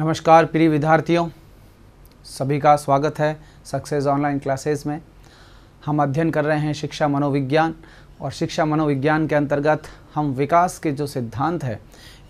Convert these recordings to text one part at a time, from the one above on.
नमस्कार प्रिय विद्यार्थियों सभी का स्वागत है सक्सेस ऑनलाइन क्लासेस में हम अध्ययन कर रहे हैं शिक्षा मनोविज्ञान और शिक्षा मनोविज्ञान के अंतर्गत हम विकास के जो सिद्धांत है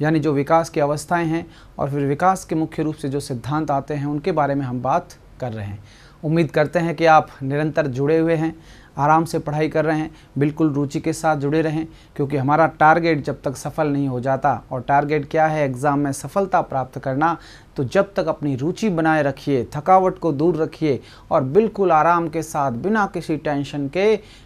यानी जो विकास की अवस्थाएं हैं और फिर विकास के मुख्य रूप से जो सिद्धांत आते हैं उनके बारे में हम बात कर रहे हैं उम्मीद करते हैं कि आप निरंतर जुड़े हुए हैं आराम से पढ़ाई कर रहे हैं बिल्कुल रुचि के साथ जुड़े रहें क्योंकि हमारा टारगेट जब तक सफल नहीं हो जाता और टारगेट क्या है एग्ज़ाम में सफलता प्राप्त करना तो जब तक अपनी रुचि बनाए रखिए थकावट को दूर रखिए और बिल्कुल आराम के साथ बिना किसी टेंशन के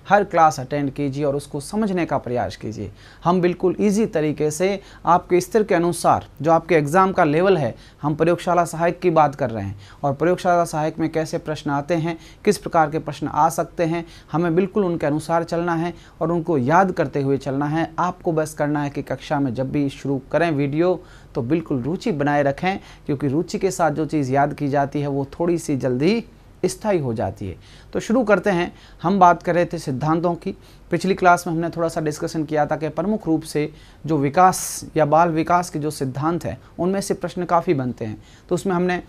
हर क्लास अटेंड कीजिए और उसको समझने का प्रयास कीजिए हम बिल्कुल ईजी तरीके से आपके स्तर के अनुसार जो आपके एग्ज़ाम का लेवल है हम प्रयोगशाला सहायक की बात कर रहे हैं और प्रयोगशाला सहायक में कैसे प्रश्न आते हैं किस प्रकार के प्रश्न आ सकते हैं हमें बिल्कुल उनके अनुसार चलना है और उनको याद करते हुए चलना है आपको बस करना है कि कक्षा में जब भी शुरू करें वीडियो तो बिल्कुल रुचि बनाए रखें क्योंकि रुचि के साथ जो चीज़ याद की जाती है वो थोड़ी सी जल्दी स्थायी हो जाती है तो शुरू करते हैं हम बात कर रहे थे सिद्धांतों की पिछली क्लास में हमने थोड़ा सा डिस्कशन किया था कि प्रमुख रूप से जो विकास या बाल विकास के जो सिद्धांत हैं उनमें से प्रश्न काफ़ी बनते हैं तो उसमें हमने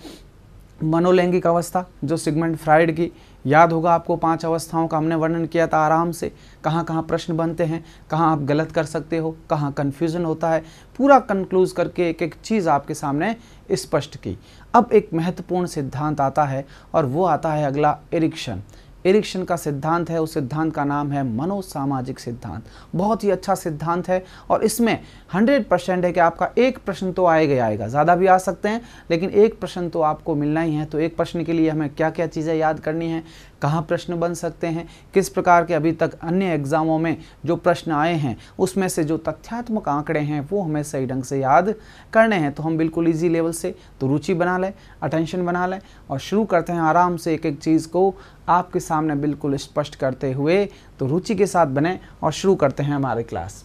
मनोलैंगिक अवस्था जो सिगमेंट फ्राइड की याद होगा आपको पांच अवस्थाओं का हमने वर्णन किया था आराम से कहाँ कहाँ प्रश्न बनते हैं कहाँ आप गलत कर सकते हो कहाँ कन्फ्यूज़न होता है पूरा कंक्लूज करके एक एक चीज़ आपके सामने स्पष्ट की अब एक महत्वपूर्ण सिद्धांत आता है और वो आता है अगला इरिक्शन इरिक्शन का सिद्धांत है उस सिद्धांत का नाम है मनोसामाजिक सिद्धांत बहुत ही अच्छा सिद्धांत है और इसमें 100 परसेंट है कि आपका एक प्रश्न तो आएगा ही आएगा ज़्यादा भी आ सकते हैं लेकिन एक प्रश्न तो आपको मिलना ही है तो एक प्रश्न के लिए हमें क्या क्या चीज़ें याद करनी है कहाँ प्रश्न बन सकते हैं किस प्रकार के अभी तक अन्य एग्ज़ामों में जो प्रश्न आए हैं उसमें से जो तथ्यात्मक आंकड़े हैं वो हमें सही ढंग से याद करने हैं तो हम बिल्कुल ईजी लेवल से तो रुचि बना लें अटेंशन बना लें और शुरू करते हैं आराम से एक एक चीज़ को आपके सामने बिल्कुल स्पष्ट करते हुए तो रुचि के साथ बने और शुरू करते हैं हमारे क्लास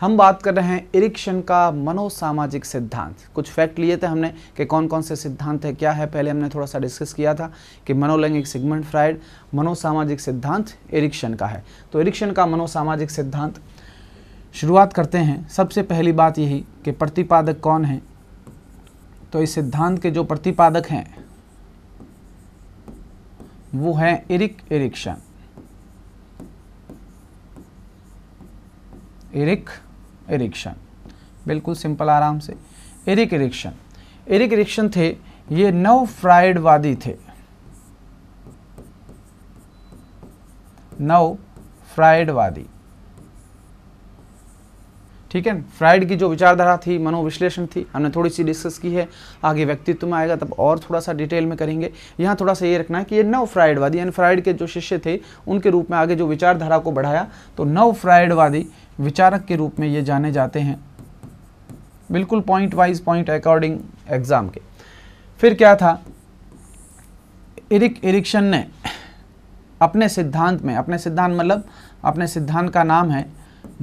हम बात कर रहे हैं इरिक्शन का मनोसामाजिक सिद्धांत कुछ फैक्ट लिए थे हमने कि कौन कौन से सिद्धांत है क्या है पहले हमने थोड़ा सा डिस्कस किया था कि मनोलैंगिक सिगमेंट फ्राइड मनोसामाजिक सिद्धांत इरिक्शन का है तो इरिक्शन का मनोसामाजिक सिद्धांत शुरुआत करते हैं सबसे पहली बात यही कि प्रतिपादक कौन है तो इस सिद्धांत के जो प्रतिपादक हैं वो हैं इरिक इरिक्शन इरिक इरिक्शन बिल्कुल सिंपल आराम से एरिक इरिक्शन एरिक इरिक्शन थे ये नव फ्राइडवादी थे नव फ्राइडवादी ठीक है फ्राइड की जो विचारधारा थी मनोविश्लेषण थी हमने थोड़ी सी डिस्कस की है आगे व्यक्तित्व में आएगा तब और थोड़ा सा डिटेल में करेंगे यहाँ थोड़ा सा ये रखना है कि ये नव फ्राइडवादी यानी फ्राइड के जो शिष्य थे उनके रूप में आगे जो विचारधारा को बढ़ाया तो नव फ्राइडवादी विचारक के रूप में ये जाने जाते हैं बिल्कुल point wise point according exam के फिर क्या था इरिक इरिक्शन ने अपने सिद्धांत में अपने सिद्धांत मतलब अपने सिद्धांत का नाम है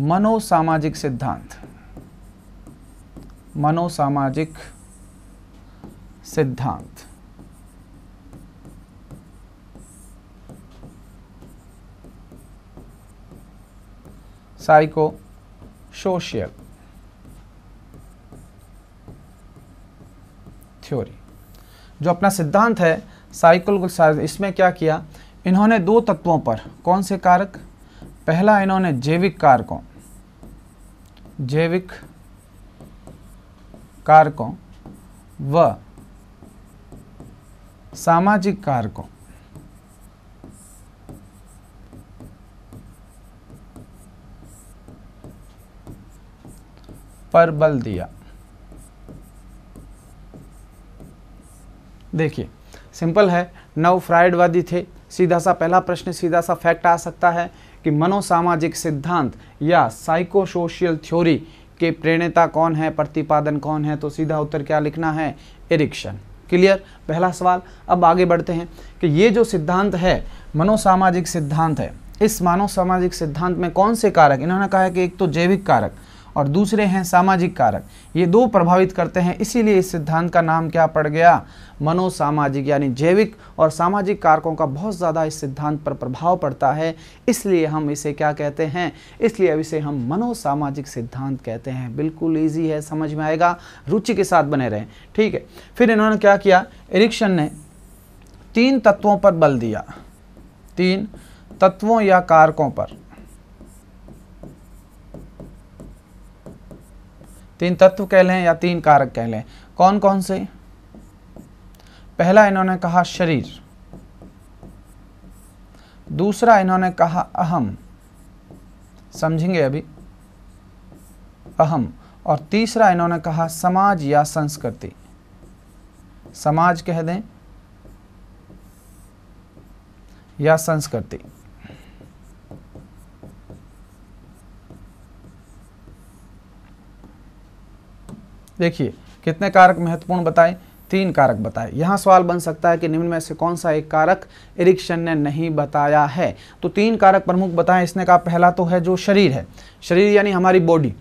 मनोसामाजिक सिद्धांत मनोसामाजिक सिद्धांत साइको सोशियल थ्योरी जो अपना सिद्धांत है साइकोल इसमें क्या किया इन्होंने दो तत्वों पर कौन से कारक पहला इन्होंने जैविक कारकों जैविक कारकों व सामाजिक कारकों पर बल दिया देखिए सिंपल है नव फ्राइडवादी थे सीधा सा पहला प्रश्न सीधा सा फैक्ट आ सकता है कि मनोसामाजिक सिद्धांत या साइकोसोशियल थ्योरी के प्रेरणता कौन है प्रतिपादन कौन है तो सीधा उत्तर क्या लिखना है एरिक्शन क्लियर पहला सवाल अब आगे बढ़ते हैं कि ये जो सिद्धांत है मनोसामाजिक सिद्धांत है इस मानव सामाजिक सिद्धांत में कौन से कारक इन्होंने कहा है कि एक तो जैविक कारक और दूसरे हैं सामाजिक कारक ये दो प्रभावित करते हैं इसीलिए इस सिद्धांत का नाम क्या पड़ गया मनोसामाजिक यानी जैविक और सामाजिक कारकों का बहुत ज़्यादा इस सिद्धांत पर प्रभाव पड़ता है इसलिए हम इसे क्या कहते हैं इसलिए अब इसे हम मनोसामाजिक सिद्धांत कहते हैं बिल्कुल ईजी है समझ में आएगा रुचि के साथ बने रहें ठीक है फिर इन्होंने क्या किया एरिक्शन ने तीन तत्वों पर बल दिया तीन तत्वों या कारकों पर तीन तत्व कह लें या तीन कारक कह लें कौन कौन से पहला इन्होंने कहा शरीर दूसरा इन्होंने कहा अहम समझेंगे अभी अहम और तीसरा इन्होंने कहा समाज या संस्कृति समाज कह दें या संस्कृति देखिए कितने कारक महत्वपूर्ण बताए तीन कारक बताए यहाँ सवाल बन सकता है कि निम्न में से कौन सा एक कारक एरिक्शन ने नहीं बताया है तो तीन कारक प्रमुख बताएं इसने कहा पहला तो है जो शरीर है शरीर यानी हमारी बॉडी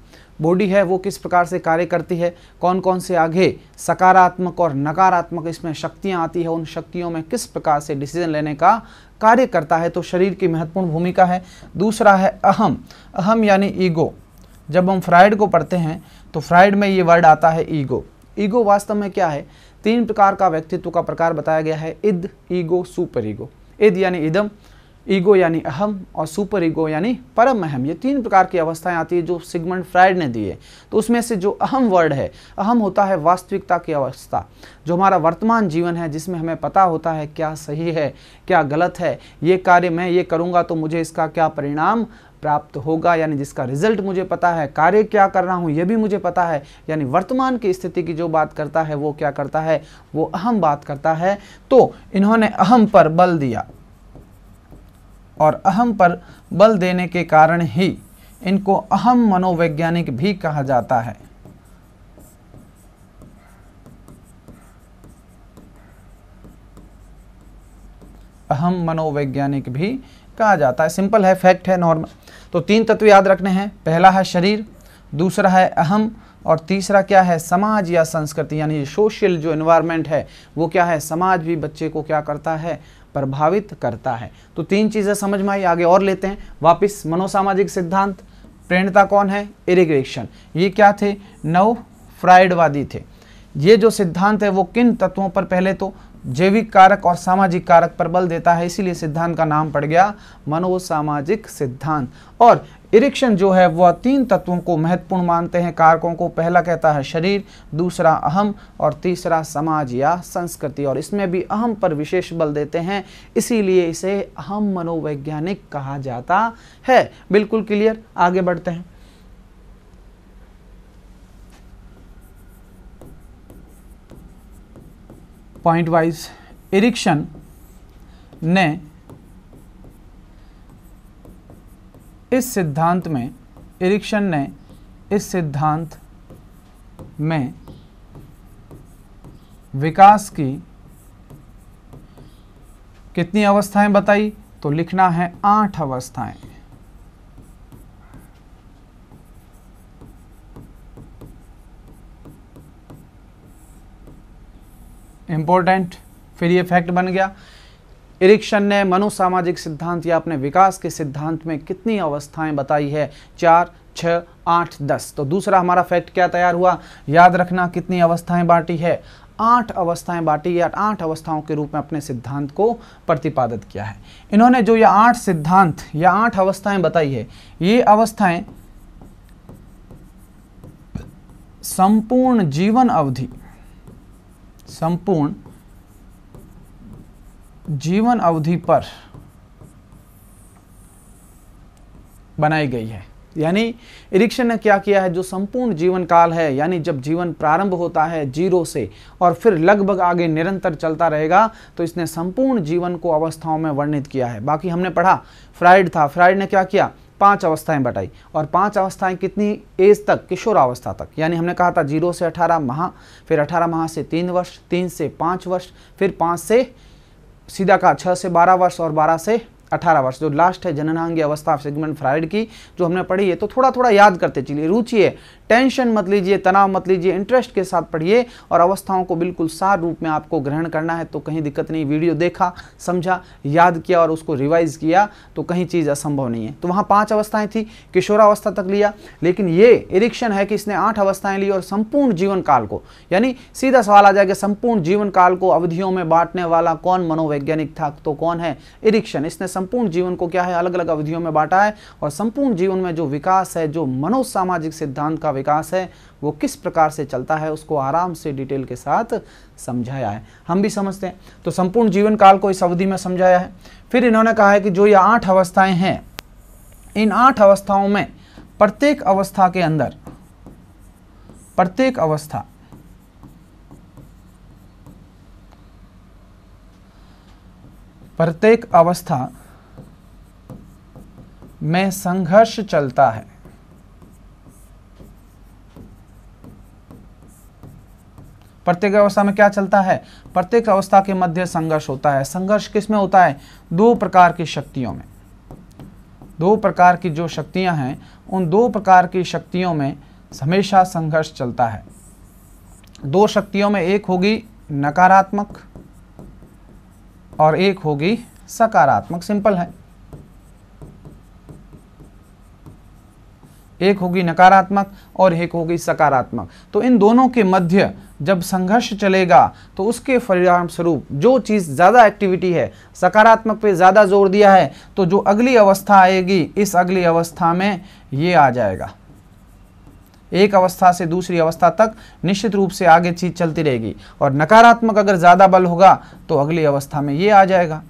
बॉडी है वो किस प्रकार से कार्य करती है कौन कौन से आगे सकारात्मक और नकारात्मक इसमें शक्तियाँ आती है उन शक्तियों में किस प्रकार से डिसीजन लेने का कार्य करता है तो शरीर की महत्वपूर्ण भूमिका है दूसरा है अहम अहम यानी ईगो जब हम फ्राइड को पढ़ते हैं तो फ्राइड में ये वर्ड आता है ईगो ईगो वास्तव में क्या है तीन प्रकार का व्यक्तित्व का प्रकार बताया गया है id ego super ego id यानी इदम ईगो यानी अहम और सुपर ईगो यानी परम अहम ये तीन प्रकार की अवस्थाएं आती है जो सिगमंड फ्राइड ने दी है तो उसमें से जो अहम वर्ड है अहम होता है वास्तविकता की अवस्था जो हमारा वर्तमान जीवन है जिसमें हमें पता होता है क्या सही है क्या गलत है ये कार्य मैं ये करूँगा तो मुझे इसका क्या परिणाम प्राप्त होगा यानी जिसका रिजल्ट मुझे पता है कार्य क्या कर रहा हूँ यह भी मुझे पता है यानी वर्तमान की स्थिति की जो बात करता है वो क्या करता है वो अहम बात करता है तो इन्होंने अहम पर बल दिया और अहम पर बल देने के कारण ही इनको अहम मनोवैज्ञानिक भी कहा जाता है अहम मनोवैज्ञानिक भी कहा जाता है सिंपल है फैक्ट है नॉर्मल तो तीन तत्व याद रखने हैं पहला है शरीर दूसरा है अहम और तीसरा क्या है समाज या संस्कृति यानी सोशल जो इन्वायरमेंट है वो क्या है समाज भी बच्चे को क्या करता है प्रभावित करता है तो तीन चीज़ें समझ में आई आगे और लेते हैं वापस मनोसामाजिक सिद्धांत प्रेरणता कौन है इरिग्रेशन ये क्या थे नव फ्राइडवादी थे ये जो सिद्धांत है वो किन तत्वों पर पहले तो जैविक कारक और सामाजिक कारक पर बल देता है इसीलिए सिद्धांत का नाम पड़ गया मनोसामाजिक सिद्धांत और इरिक्शन जो है वह तीन तत्वों को महत्वपूर्ण मानते हैं कारकों को पहला कहता है शरीर दूसरा अहम और तीसरा समाज या संस्कृति और इसमें भी अहम पर विशेष बल देते हैं इसीलिए इसे अहम मनोवैज्ञानिक कहा जाता है बिल्कुल क्लियर आगे बढ़ते हैं पॉइंट वाइज इरिक्शन ने इस सिद्धांत में इरिक्शन ने इस सिद्धांत में विकास की कितनी अवस्थाएं बताई तो लिखना है आठ अवस्थाएं इम्पोर्टेंट फिर ये फैक्ट बन गया इरिक्शन ने मनोसामाजिक सिद्धांत या अपने विकास के सिद्धांत में कितनी अवस्थाएं बताई है चार छ आठ दस तो दूसरा हमारा फैक्ट क्या तैयार हुआ याद रखना कितनी अवस्थाएं बांटी है आठ अवस्थाएं बांटी या आठ अवस्थाओं के रूप में अपने सिद्धांत को प्रतिपादित किया है इन्होंने जो ये आठ सिद्धांत या आठ अवस्थाएं बताई है ये अवस्थाएं संपूर्ण जीवन अवधि संपूर्ण जीवन अवधि पर बनाई गई है यानी इरिक्शन ने क्या किया है जो संपूर्ण जीवन काल है यानी जब जीवन प्रारंभ होता है जीरो से और फिर लगभग आगे निरंतर चलता रहेगा तो इसने संपूर्ण जीवन को अवस्थाओं में वर्णित किया है बाकी हमने पढ़ा फ्राइड था फ्राइड ने क्या किया पांच अवस्थाएं बताई और पांच अवस्थाएं कितनी एज तक किशोरावस्था तक यानी हमने कहा था जीरो से अठारह माह फिर अठारह माह से तीन वर्ष तीन से पाँच वर्ष फिर पाँच से सीधा कहा छः से बारह वर्ष और बारह से अठारह वर्ष जो लास्ट है जननांगी अवस्था सेगमेंट फ्राइड की जो हमने पढ़ी है तो थोड़ा थोड़ा याद करते चलिए रुचि है टेंशन मत लीजिए तनाव मत लीजिए इंटरेस्ट के साथ पढ़िए और अवस्थाओं को बिल्कुल सार रूप में आपको ग्रहण करना है तो कहीं दिक्कत नहीं वीडियो देखा समझा याद किया और उसको रिवाइज किया तो कहीं चीज़ असंभव नहीं है तो वहाँ पाँच अवस्थाएँ थी किशोरावस्था तक लिया लेकिन ये इरिक्शन है कि इसने आठ अवस्थाएँ ली और संपूर्ण जीवन काल को यानी सीधा सवाल आ जाएगा संपूर्ण जीवन काल को अवधियों में बांटने वाला कौन मनोवैज्ञानिक था तो कौन है इरिक्शन इसने संपूर्ण जीवन को क्या है अलग अलग अवधियों में बांटा है और संपूर्ण जीवन में जो विकास है जो मनोसामाजिक सिद्धांत का विकास है वो किस प्रकार से चलता है उसको आराम से डिटेल के साथ समझाया है हम भी समझते हैं तो संपूर्ण जीवन काल को इस अवधि में समझाया है फिर इन्होंने कहा है कि जो ये आठ अवस्थाएं हैं इन आठ अवस्थाओं में प्रत्येक अवस्था के अंदर प्रत्येक अवस्था प्रत्येक अवस्था में संघर्ष चलता है प्रत्येक अवस्था में क्या चलता है प्रत्येक अवस्था के मध्य संघर्ष होता है संघर्ष किस में होता है दो प्रकार की शक्तियों में दो प्रकार की जो शक्तियां हैं उन दो प्रकार की शक्तियों में हमेशा संघर्ष चलता है दो शक्तियों में एक होगी नकारात्मक और एक होगी सकारात्मक सिंपल है एक होगी नकारात्मक और एक होगी सकारात्मक तो इन दोनों के मध्य जब संघर्ष चलेगा तो उसके परिणाम स्वरूप जो चीज़ ज़्यादा एक्टिविटी है सकारात्मक पे ज़्यादा जोर दिया है तो जो अगली अवस्था आएगी इस अगली अवस्था में ये आ जाएगा एक अवस्था से दूसरी अवस्था तक निश्चित रूप से आगे चीज़ चलती रहेगी और नकारात्मक अगर ज़्यादा बल होगा तो अगली अवस्था में ये आ जाएगा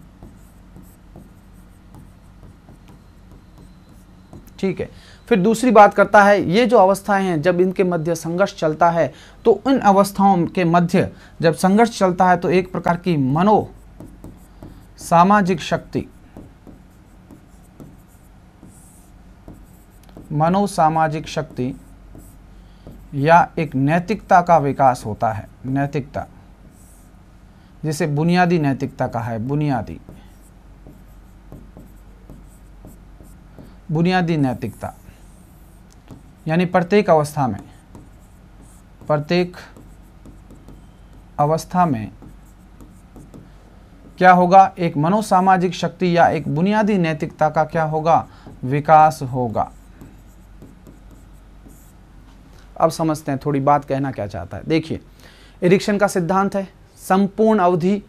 ठीक है फिर दूसरी बात करता है ये जो अवस्थाएं हैं जब इनके मध्य संघर्ष चलता है तो इन अवस्थाओं के मध्य जब संघर्ष चलता है तो एक प्रकार की मनो सामाजिक शक्ति मनो सामाजिक शक्ति या एक नैतिकता का विकास होता है नैतिकता जिसे बुनियादी नैतिकता कहा है बुनियादी बुनियादी नैतिकता यानी प्रत्येक अवस्था में प्रत्येक अवस्था में क्या होगा एक मनोसामाजिक शक्ति या एक बुनियादी नैतिकता का क्या होगा विकास होगा अब समझते हैं थोड़ी बात कहना क्या चाहता है देखिए इरिक्शन का सिद्धांत है संपूर्ण अवधि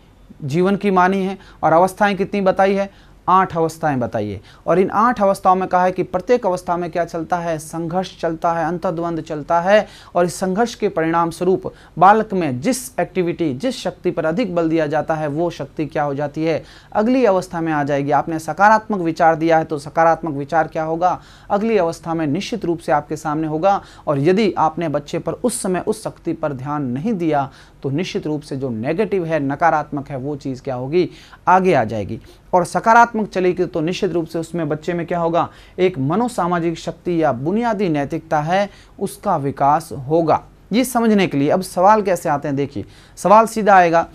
जीवन की मानी है और अवस्थाएं कितनी बताई है आठ अवस्थाएं बताइए और इन आठ अवस्थाओं में कहा है कि प्रत्येक अवस्था में क्या चलता है संघर्ष चलता है अंतर्द्वंद चलता है और इस संघर्ष के परिणाम स्वरूप बालक में जिस एक्टिविटी जिस शक्ति पर अधिक बल दिया जाता है वो शक्ति क्या हो जाती है अगली अवस्था में आ जाएगी आपने सकारात्मक विचार दिया है तो सकारात्मक विचार क्या होगा अगली अवस्था में निश्चित रूप से आपके सामने होगा और यदि आपने बच्चे पर उस समय उस शक्ति पर ध्यान नहीं दिया तो निश्चित रूप से जो नेगेटिव है नकारात्मक है वो चीज़ क्या होगी आगे आ जाएगी और सकारात्मक चलेगी तो निश्चित रूप से उसमें बच्चे में क्या होगा एक मनोसामाजिक शक्ति या बुनियादी नैतिकता है उसका विकास होगा ये समझने के लिए अब सवाल कैसे आते हैं देखिए सवाल सीधा आएगा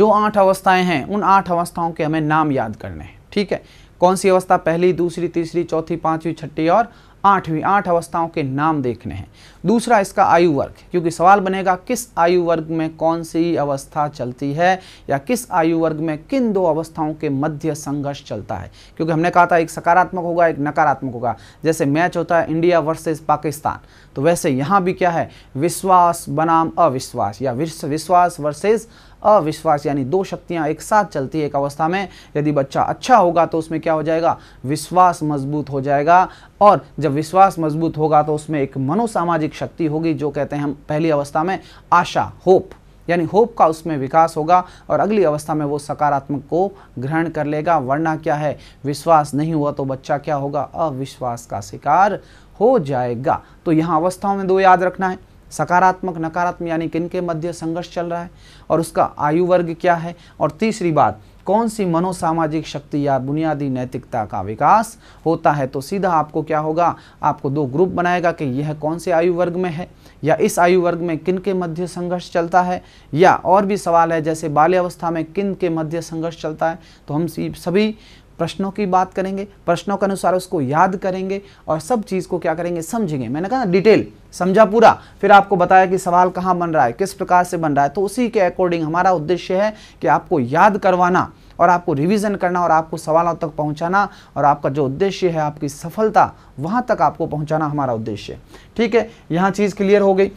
जो आठ अवस्थाएं हैं उन आठ अवस्थाओं के हमें नाम याद करने हैं ठीक है कौन सी अवस्था पहली दूसरी तीसरी चौथी पांचवी छठी और आठवीं आठ अवस्थाओं के नाम देखने हैं दूसरा इसका आयु वर्ग क्योंकि सवाल बनेगा किस आयु वर्ग में कौन सी अवस्था चलती है या किस आयु वर्ग में किन दो अवस्थाओं के मध्य संघर्ष चलता है क्योंकि हमने कहा था एक सकारात्मक होगा एक नकारात्मक होगा जैसे मैच होता है इंडिया वर्सेज पाकिस्तान तो वैसे यहाँ भी क्या है विश्वास बनाम अविश्वास या विश्वास वर्सेज अविश्वास यानी दो शक्तियाँ एक साथ चलती है एक अवस्था में यदि बच्चा अच्छा होगा तो उसमें क्या हो जाएगा विश्वास मजबूत हो जाएगा और जब विश्वास मजबूत होगा तो उसमें एक मनोसामाजिक शक्ति होगी जो कहते हैं हम पहली अवस्था में आशा होप यानी होप का उसमें विकास होगा और अगली अवस्था में वो सकारात्मक को ग्रहण कर लेगा वरना क्या है विश्वास नहीं हुआ तो बच्चा क्या होगा अविश्वास का शिकार हो जाएगा तो यहाँ अवस्थाओं में दो याद रखना है सकारात्मक नकारात्मक यानी किन के मध्य संघर्ष चल रहा है और उसका आयु वर्ग क्या है और तीसरी बात कौन सी मनोसामाजिक शक्ति या बुनियादी नैतिकता का विकास होता है तो सीधा आपको क्या होगा आपको दो ग्रुप बनाएगा कि यह कौन से आयु वर्ग में है या इस आयु वर्ग में किन के मध्य संघर्ष चलता है या और भी सवाल है जैसे बाल्यावस्था में किन के मध्य संघर्ष चलता है तो हम सभी प्रश्नों की बात करेंगे प्रश्नों के अनुसार उसको याद करेंगे और सब चीज़ को क्या करेंगे समझेंगे मैंने कहा डिटेल समझा पूरा फिर आपको बताया कि सवाल कहाँ बन रहा है किस प्रकार से बन रहा है तो उसी के अकॉर्डिंग हमारा उद्देश्य है कि आपको याद करवाना और आपको रिवीजन करना और आपको सवालों तक पहुंचाना और आपका जो उद्देश्य है आपकी सफलता वहां तक आपको पहुंचाना हमारा उद्देश्य है ठीक है यहाँ चीज़ क्लियर हो गई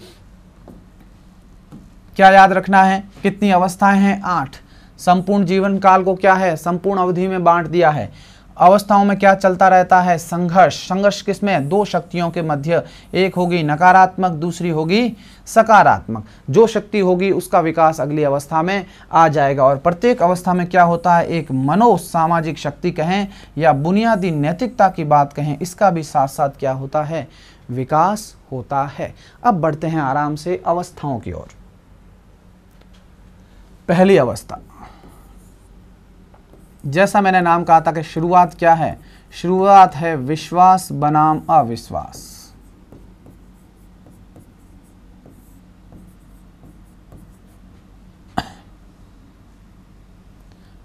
क्या याद रखना है कितनी अवस्थाएं हैं आठ संपूर्ण जीवन काल को क्या है संपूर्ण अवधि में बांट दिया है अवस्थाओं में क्या चलता रहता है संघर्ष संघर्ष किसमें दो शक्तियों के मध्य एक होगी नकारात्मक दूसरी होगी सकारात्मक जो शक्ति होगी उसका विकास अगली अवस्था में आ जाएगा और प्रत्येक अवस्था में क्या होता है एक मनो सामाजिक शक्ति कहें या बुनियादी नैतिकता की बात कहें इसका भी साथ साथ क्या होता है विकास होता है अब बढ़ते हैं आराम से अवस्थाओं की ओर पहली अवस्था जैसा मैंने नाम कहा था कि शुरुआत क्या है शुरुआत है विश्वास बनाम अविश्वास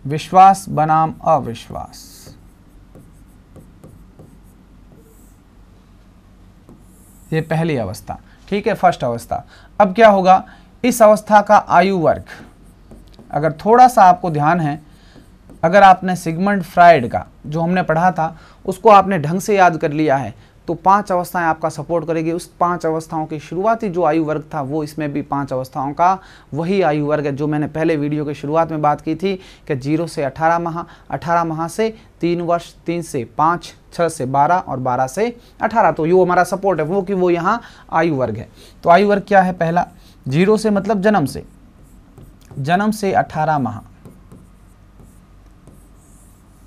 विश्वास बनाम अविश्वास ये पहली अवस्था ठीक है फर्स्ट अवस्था अब क्या होगा इस अवस्था का आयु वर्ग अगर थोड़ा सा आपको ध्यान है अगर आपने सिगमंड फ्राइड का जो हमने पढ़ा था उसको आपने ढंग से याद कर लिया है तो पांच अवस्थाएं आपका सपोर्ट करेगी उस पांच अवस्थाओं की शुरुआती जो आयु वर्ग था वो इसमें भी पांच अवस्थाओं का वही आयु वर्ग है जो मैंने पहले वीडियो के शुरुआत में बात की थी कि जीरो से अठारह माह अठारह माह से तीन वर्ष तीन से पाँच छः से बारह और बारह से अठारह तो ये हमारा सपोर्ट है वो कि वो यहाँ आयु वर्ग है तो आयु वर्ग क्या है पहला जीरो से मतलब जन्म से जन्म से अठारह माह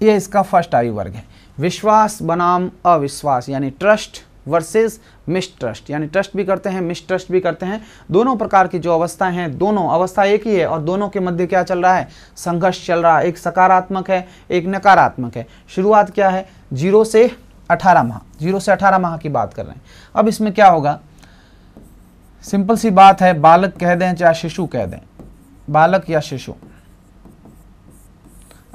यह इसका फर्स्ट आयु वर्ग है विश्वास बनाम अविश्वास यानी ट्रस्ट वर्सेस मिसट्रस्ट यानी ट्रस्ट भी करते हैं मिसट्रस्ट भी करते हैं दोनों प्रकार की जो अवस्थाएं हैं दोनों अवस्था एक ही है और दोनों के मध्य क्या चल रहा है संघर्ष चल रहा है एक सकारात्मक है एक नकारात्मक है शुरुआत क्या है जीरो से अठारह माह जीरो से अठारह माह की बात कर रहे हैं अब इसमें क्या होगा सिंपल सी बात है बालक कह दें चाहे शिशु कह दें बालक या शिशु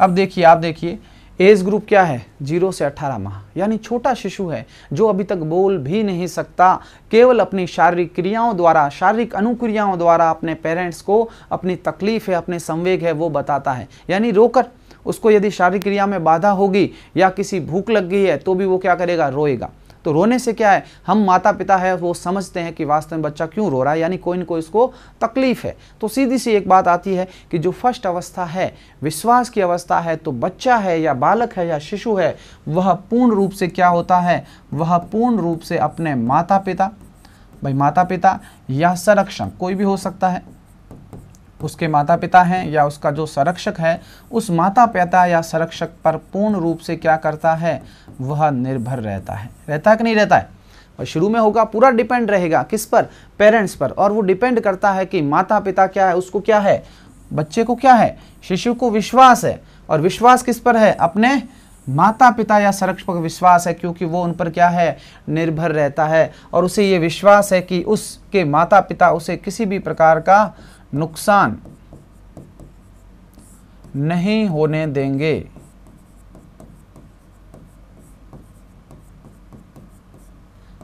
अब देखिए आप देखिए एज ग्रुप क्या है जीरो से अठारह माह यानी छोटा शिशु है जो अभी तक बोल भी नहीं सकता केवल अपनी शारीरिक क्रियाओं द्वारा शारीरिक अनुक्रियाओं द्वारा अपने पेरेंट्स को अपनी तकलीफ है अपने संवेग है वो बताता है यानी रोकर उसको यदि शारीरिक क्रिया में बाधा होगी या किसी भूख लग गई है तो भी वो क्या करेगा रोएगा तो रोने से क्या है हम माता पिता है वो समझते हैं कि वास्तव में बच्चा क्यों रो रहा है यानी कोई ना कोई इसको तकलीफ है तो सीधी सी एक बात आती है कि जो फर्स्ट अवस्था है विश्वास की अवस्था है तो बच्चा है या बालक है या शिशु है वह पूर्ण रूप से क्या होता है वह पूर्ण रूप से अपने माता पिता भाई माता पिता या संरक्षण कोई भी हो सकता है उसके माता पिता हैं या उसका जो संरक्षक है उस माता पिता या संरक्षक पर पूर्ण रूप से क्या करता है वह निर्भर रहता है रहता है कि नहीं रहता है और शुरू में होगा पूरा डिपेंड रहेगा किस पर पेरेंट्स पर और वो डिपेंड करता है कि माता पिता क्या है उसको क्या है बच्चे को क्या है शिशु को विश्वास है और विश्वास किस पर है अपने माता पिता या संरक्षक पर विश्वास है क्योंकि वो उन पर क्या है निर्भर रहता है और उसे ये विश्वास है कि उसके माता पिता उसे किसी भी प्रकार का नुकसान नहीं होने देंगे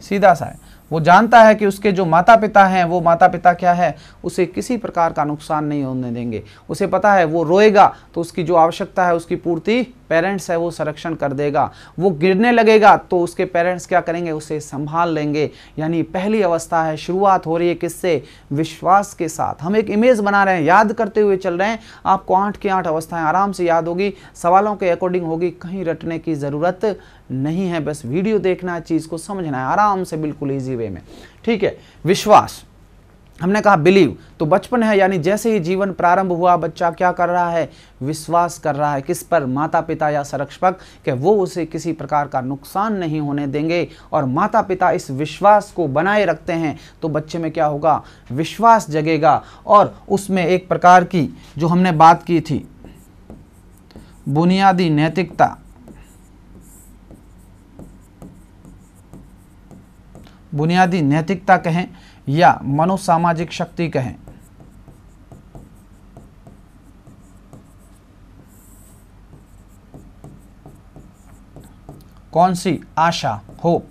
सीधा सा है वो जानता है कि उसके जो माता पिता हैं वो माता पिता क्या है उसे किसी प्रकार का नुकसान नहीं होने देंगे उसे पता है वो रोएगा तो उसकी जो आवश्यकता है उसकी पूर्ति पेरेंट्स है वो संरक्षण कर देगा वो गिरने लगेगा तो उसके पेरेंट्स क्या करेंगे उसे संभाल लेंगे यानी पहली अवस्था है शुरुआत हो रही है किससे विश्वास के साथ हम एक इमेज बना रहे हैं याद करते हुए चल रहे हैं आपको आठ की आठ अवस्थाएं आराम से याद होगी सवालों के अकॉर्डिंग होगी कहीं रटने की ज़रूरत नहीं है बस वीडियो देखना है चीज़ को समझना है आराम से बिल्कुल ईजी वे में ठीक है विश्वास हमने कहा बिलीव तो बचपन है यानी जैसे ही जीवन प्रारंभ हुआ बच्चा क्या कर रहा है विश्वास कर रहा है किस पर माता पिता या संरक्षक कि वो उसे किसी प्रकार का नुकसान नहीं होने देंगे और माता पिता इस विश्वास को बनाए रखते हैं तो बच्चे में क्या होगा विश्वास जगेगा और उसमें एक प्रकार की जो हमने बात की थी बुनियादी नैतिकता बुनियादी नैतिकता कहें या मनोसामाजिक शक्ति कहें कौन सी आशा होप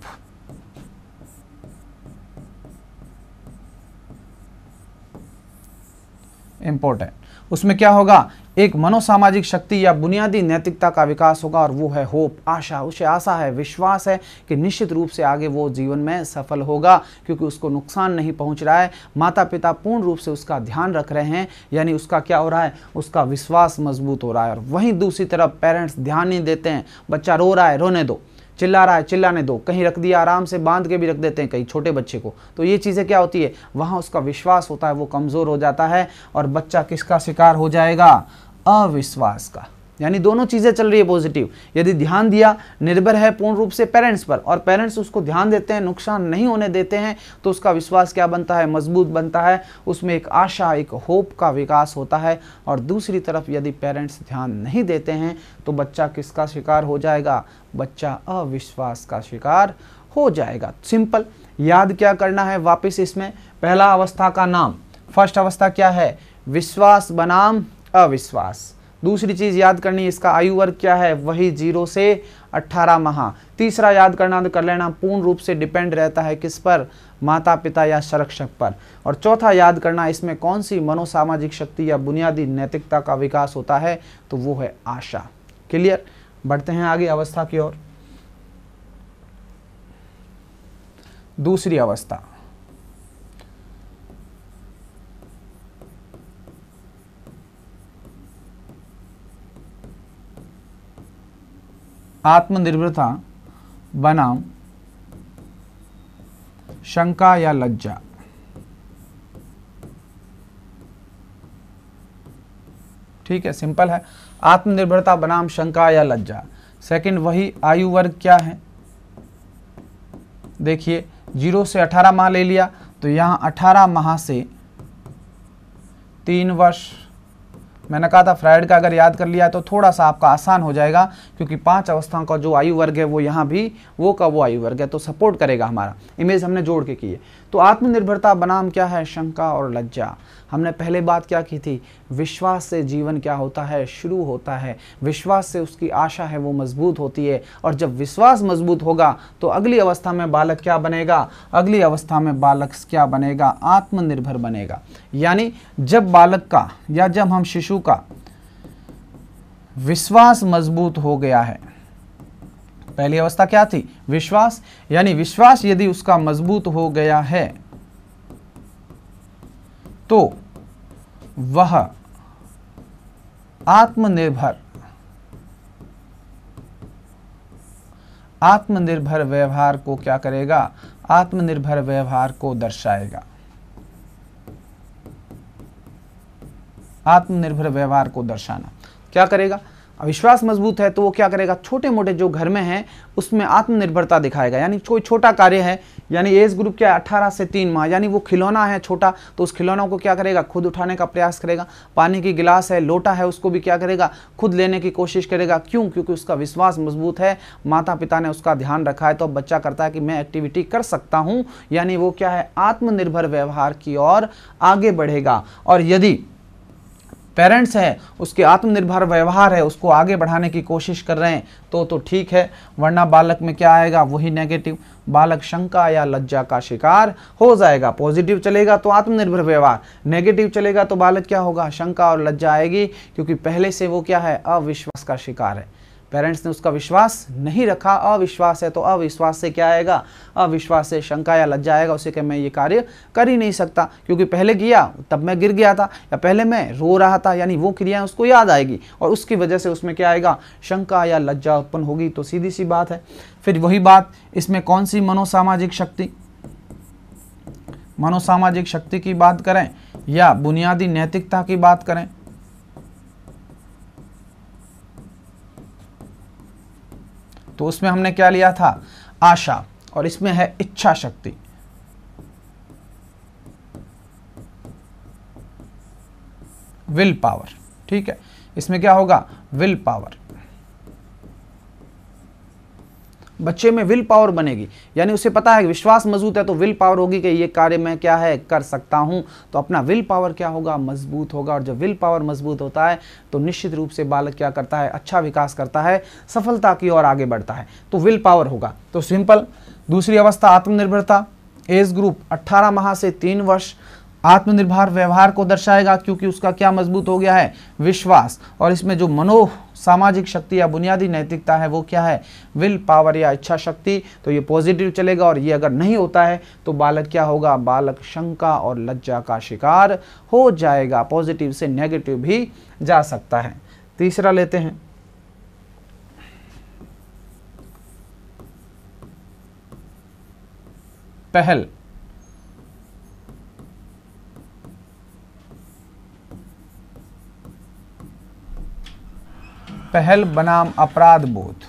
इंपॉर्टेंट उसमें क्या होगा एक मनोसामाजिक शक्ति या बुनियादी नैतिकता का विकास होगा और वो है होप आशा उसे आशा है विश्वास है कि निश्चित रूप से आगे वो जीवन में सफल होगा क्योंकि उसको नुकसान नहीं पहुंच रहा है माता पिता पूर्ण रूप से उसका ध्यान रख रहे हैं यानी उसका क्या हो रहा है उसका विश्वास मजबूत हो रहा है और वहीं दूसरी तरफ पेरेंट्स ध्यान नहीं देते हैं बच्चा रो रहा है रोने दो चिल्ला रहा है चिल्लाने दो कहीं रख दिया आराम से बांध के भी रख देते हैं कहीं छोटे बच्चे को तो ये चीज़ें क्या होती है वहाँ उसका विश्वास होता है वो कमज़ोर हो जाता है और बच्चा किसका शिकार हो जाएगा अविश्वास का यानी दोनों चीज़ें चल रही है पॉजिटिव यदि ध्यान दिया निर्भर है पूर्ण रूप से पेरेंट्स पर और पेरेंट्स उसको ध्यान देते हैं नुकसान नहीं होने देते हैं तो उसका विश्वास क्या बनता है मजबूत बनता है उसमें एक आशा एक होप का विकास होता है और दूसरी तरफ यदि पेरेंट्स ध्यान नहीं देते हैं तो बच्चा किसका शिकार हो जाएगा बच्चा अविश्वास का शिकार हो जाएगा सिंपल याद क्या करना है वापस इसमें पहला अवस्था का नाम फर्स्ट अवस्था क्या है विश्वास बनाम अविश्वास दूसरी चीज़ याद करनी इसका आयु वर्ग क्या है वही जीरो से अट्ठारह माह तीसरा याद करना कर लेना पूर्ण रूप से डिपेंड रहता है किस पर माता पिता या संरक्षक पर और चौथा याद करना इसमें कौन सी मनोसामाजिक शक्ति या बुनियादी नैतिकता का विकास होता है तो वो है आशा क्लियर बढ़ते हैं आगे अवस्था की ओर दूसरी अवस्था आत्मनिर्भरता बनाम शंका या लज्जा ठीक है सिंपल है आत्मनिर्भरता बनाम शंका या लज्जा सेकंड वही आयु वर्ग क्या है देखिए जीरो से अठारह माह ले लिया तो यहां अठारह माह से तीन वर्ष मैंने कहा था फ्राइड का अगर याद कर लिया तो थोड़ा सा आपका आसान हो जाएगा क्योंकि पांच अवस्थाओं का जो आयु वर्ग है वो यहाँ भी वो का वो आयु वर्ग है तो सपोर्ट करेगा हमारा इमेज हमने जोड़ के की है तो आत्मनिर्भरता बनाम क्या है शंका और लज्जा हमने पहले बात क्या की थी विश्वास से जीवन क्या होता है शुरू होता है विश्वास से उसकी आशा है वो मजबूत होती है और जब विश्वास मजबूत होगा तो अगली अवस्था में बालक क्या बनेगा अगली अवस्था में बालक क्या बनेगा आत्मनिर्भर बनेगा यानी जब बालक का या जब हम शिशु का विश्वास मजबूत हो गया है पहली अवस्था क्या थी विश्वास यानी विश्वास यदि उसका मजबूत हो गया है तो वह आत्मनिर्भर आत्मनिर्भर व्यवहार को क्या करेगा आत्मनिर्भर व्यवहार को दर्शाएगा आत्मनिर्भर व्यवहार को दर्शाना क्या करेगा विश्वास मजबूत है तो वो क्या करेगा छोटे मोटे जो घर में है उसमें आत्मनिर्भरता दिखाएगा यानी कोई छोटा कार्य है यानी एज ग्रुप क्या अट्ठारह से तीन माह यानी वो खिलौना है छोटा तो उस खिलौना को क्या करेगा खुद उठाने का प्रयास करेगा पानी की गिलास है लोटा है उसको भी क्या करेगा खुद लेने की कोशिश करेगा क्यों क्योंकि उसका विश्वास मजबूत है माता पिता ने उसका ध्यान रखा है तो अब बच्चा करता है कि मैं एक्टिविटी कर सकता हूँ यानी वो क्या है आत्मनिर्भर व्यवहार की ओर आगे बढ़ेगा और यदि पेरेंट्स हैं उसके आत्मनिर्भर व्यवहार है उसको आगे बढ़ाने की कोशिश कर रहे हैं तो तो ठीक है वरना बालक में क्या आएगा वही नेगेटिव बालक शंका या लज्जा का शिकार हो जाएगा पॉजिटिव चलेगा तो आत्मनिर्भर व्यवहार नेगेटिव चलेगा तो बालक क्या होगा शंका और लज्जा आएगी क्योंकि पहले से वो क्या है अविश्वास का शिकार है पेरेंट्स ने उसका विश्वास नहीं रखा अविश्वास है तो अविश्वास से क्या आएगा अविश्वास से शंका या लज्जा आएगा उसे कि मैं ये कार्य कर ही नहीं सकता क्योंकि पहले किया तब मैं गिर गया था या पहले मैं रो रहा था यानी वो क्रियाएं उसको याद आएगी और उसकी वजह से उसमें क्या आएगा शंका या लज्जा उत्पन्न होगी तो सीधी सी बात है फिर वही बात इसमें कौन सी मनोसामाजिक शक्ति मनोसामाजिक शक्ति की बात करें या बुनियादी नैतिकता की बात करें तो उसमें हमने क्या लिया था आशा और इसमें है इच्छा शक्ति विल पावर ठीक है इसमें क्या होगा विल पावर बच्चे में विल पावर बनेगी यानी उसे पता है विश्वास मजबूत है तो विल पावर होगी कि ये कार्य मैं क्या है कर सकता हूँ तो अपना विल पावर क्या होगा मजबूत होगा और जब विल पावर मजबूत होता है तो निश्चित रूप से बालक क्या करता है अच्छा विकास करता है सफलता की ओर आगे बढ़ता है तो विल पावर होगा तो सिंपल दूसरी अवस्था आत्मनिर्भरता एज ग्रुप अट्ठारह माह से तीन वर्ष आत्मनिर्भर व्यवहार को दर्शाएगा क्योंकि उसका क्या मजबूत हो गया है विश्वास और इसमें जो मनो सामाजिक शक्ति या बुनियादी नैतिकता है वो क्या है विल पावर या इच्छा शक्ति तो ये पॉजिटिव चलेगा और ये अगर नहीं होता है तो बालक क्या होगा बालक शंका और लज्जा का शिकार हो जाएगा पॉजिटिव से नेगेटिव भी जा सकता है तीसरा लेते हैं पहल पहल बनाम अपराध बोध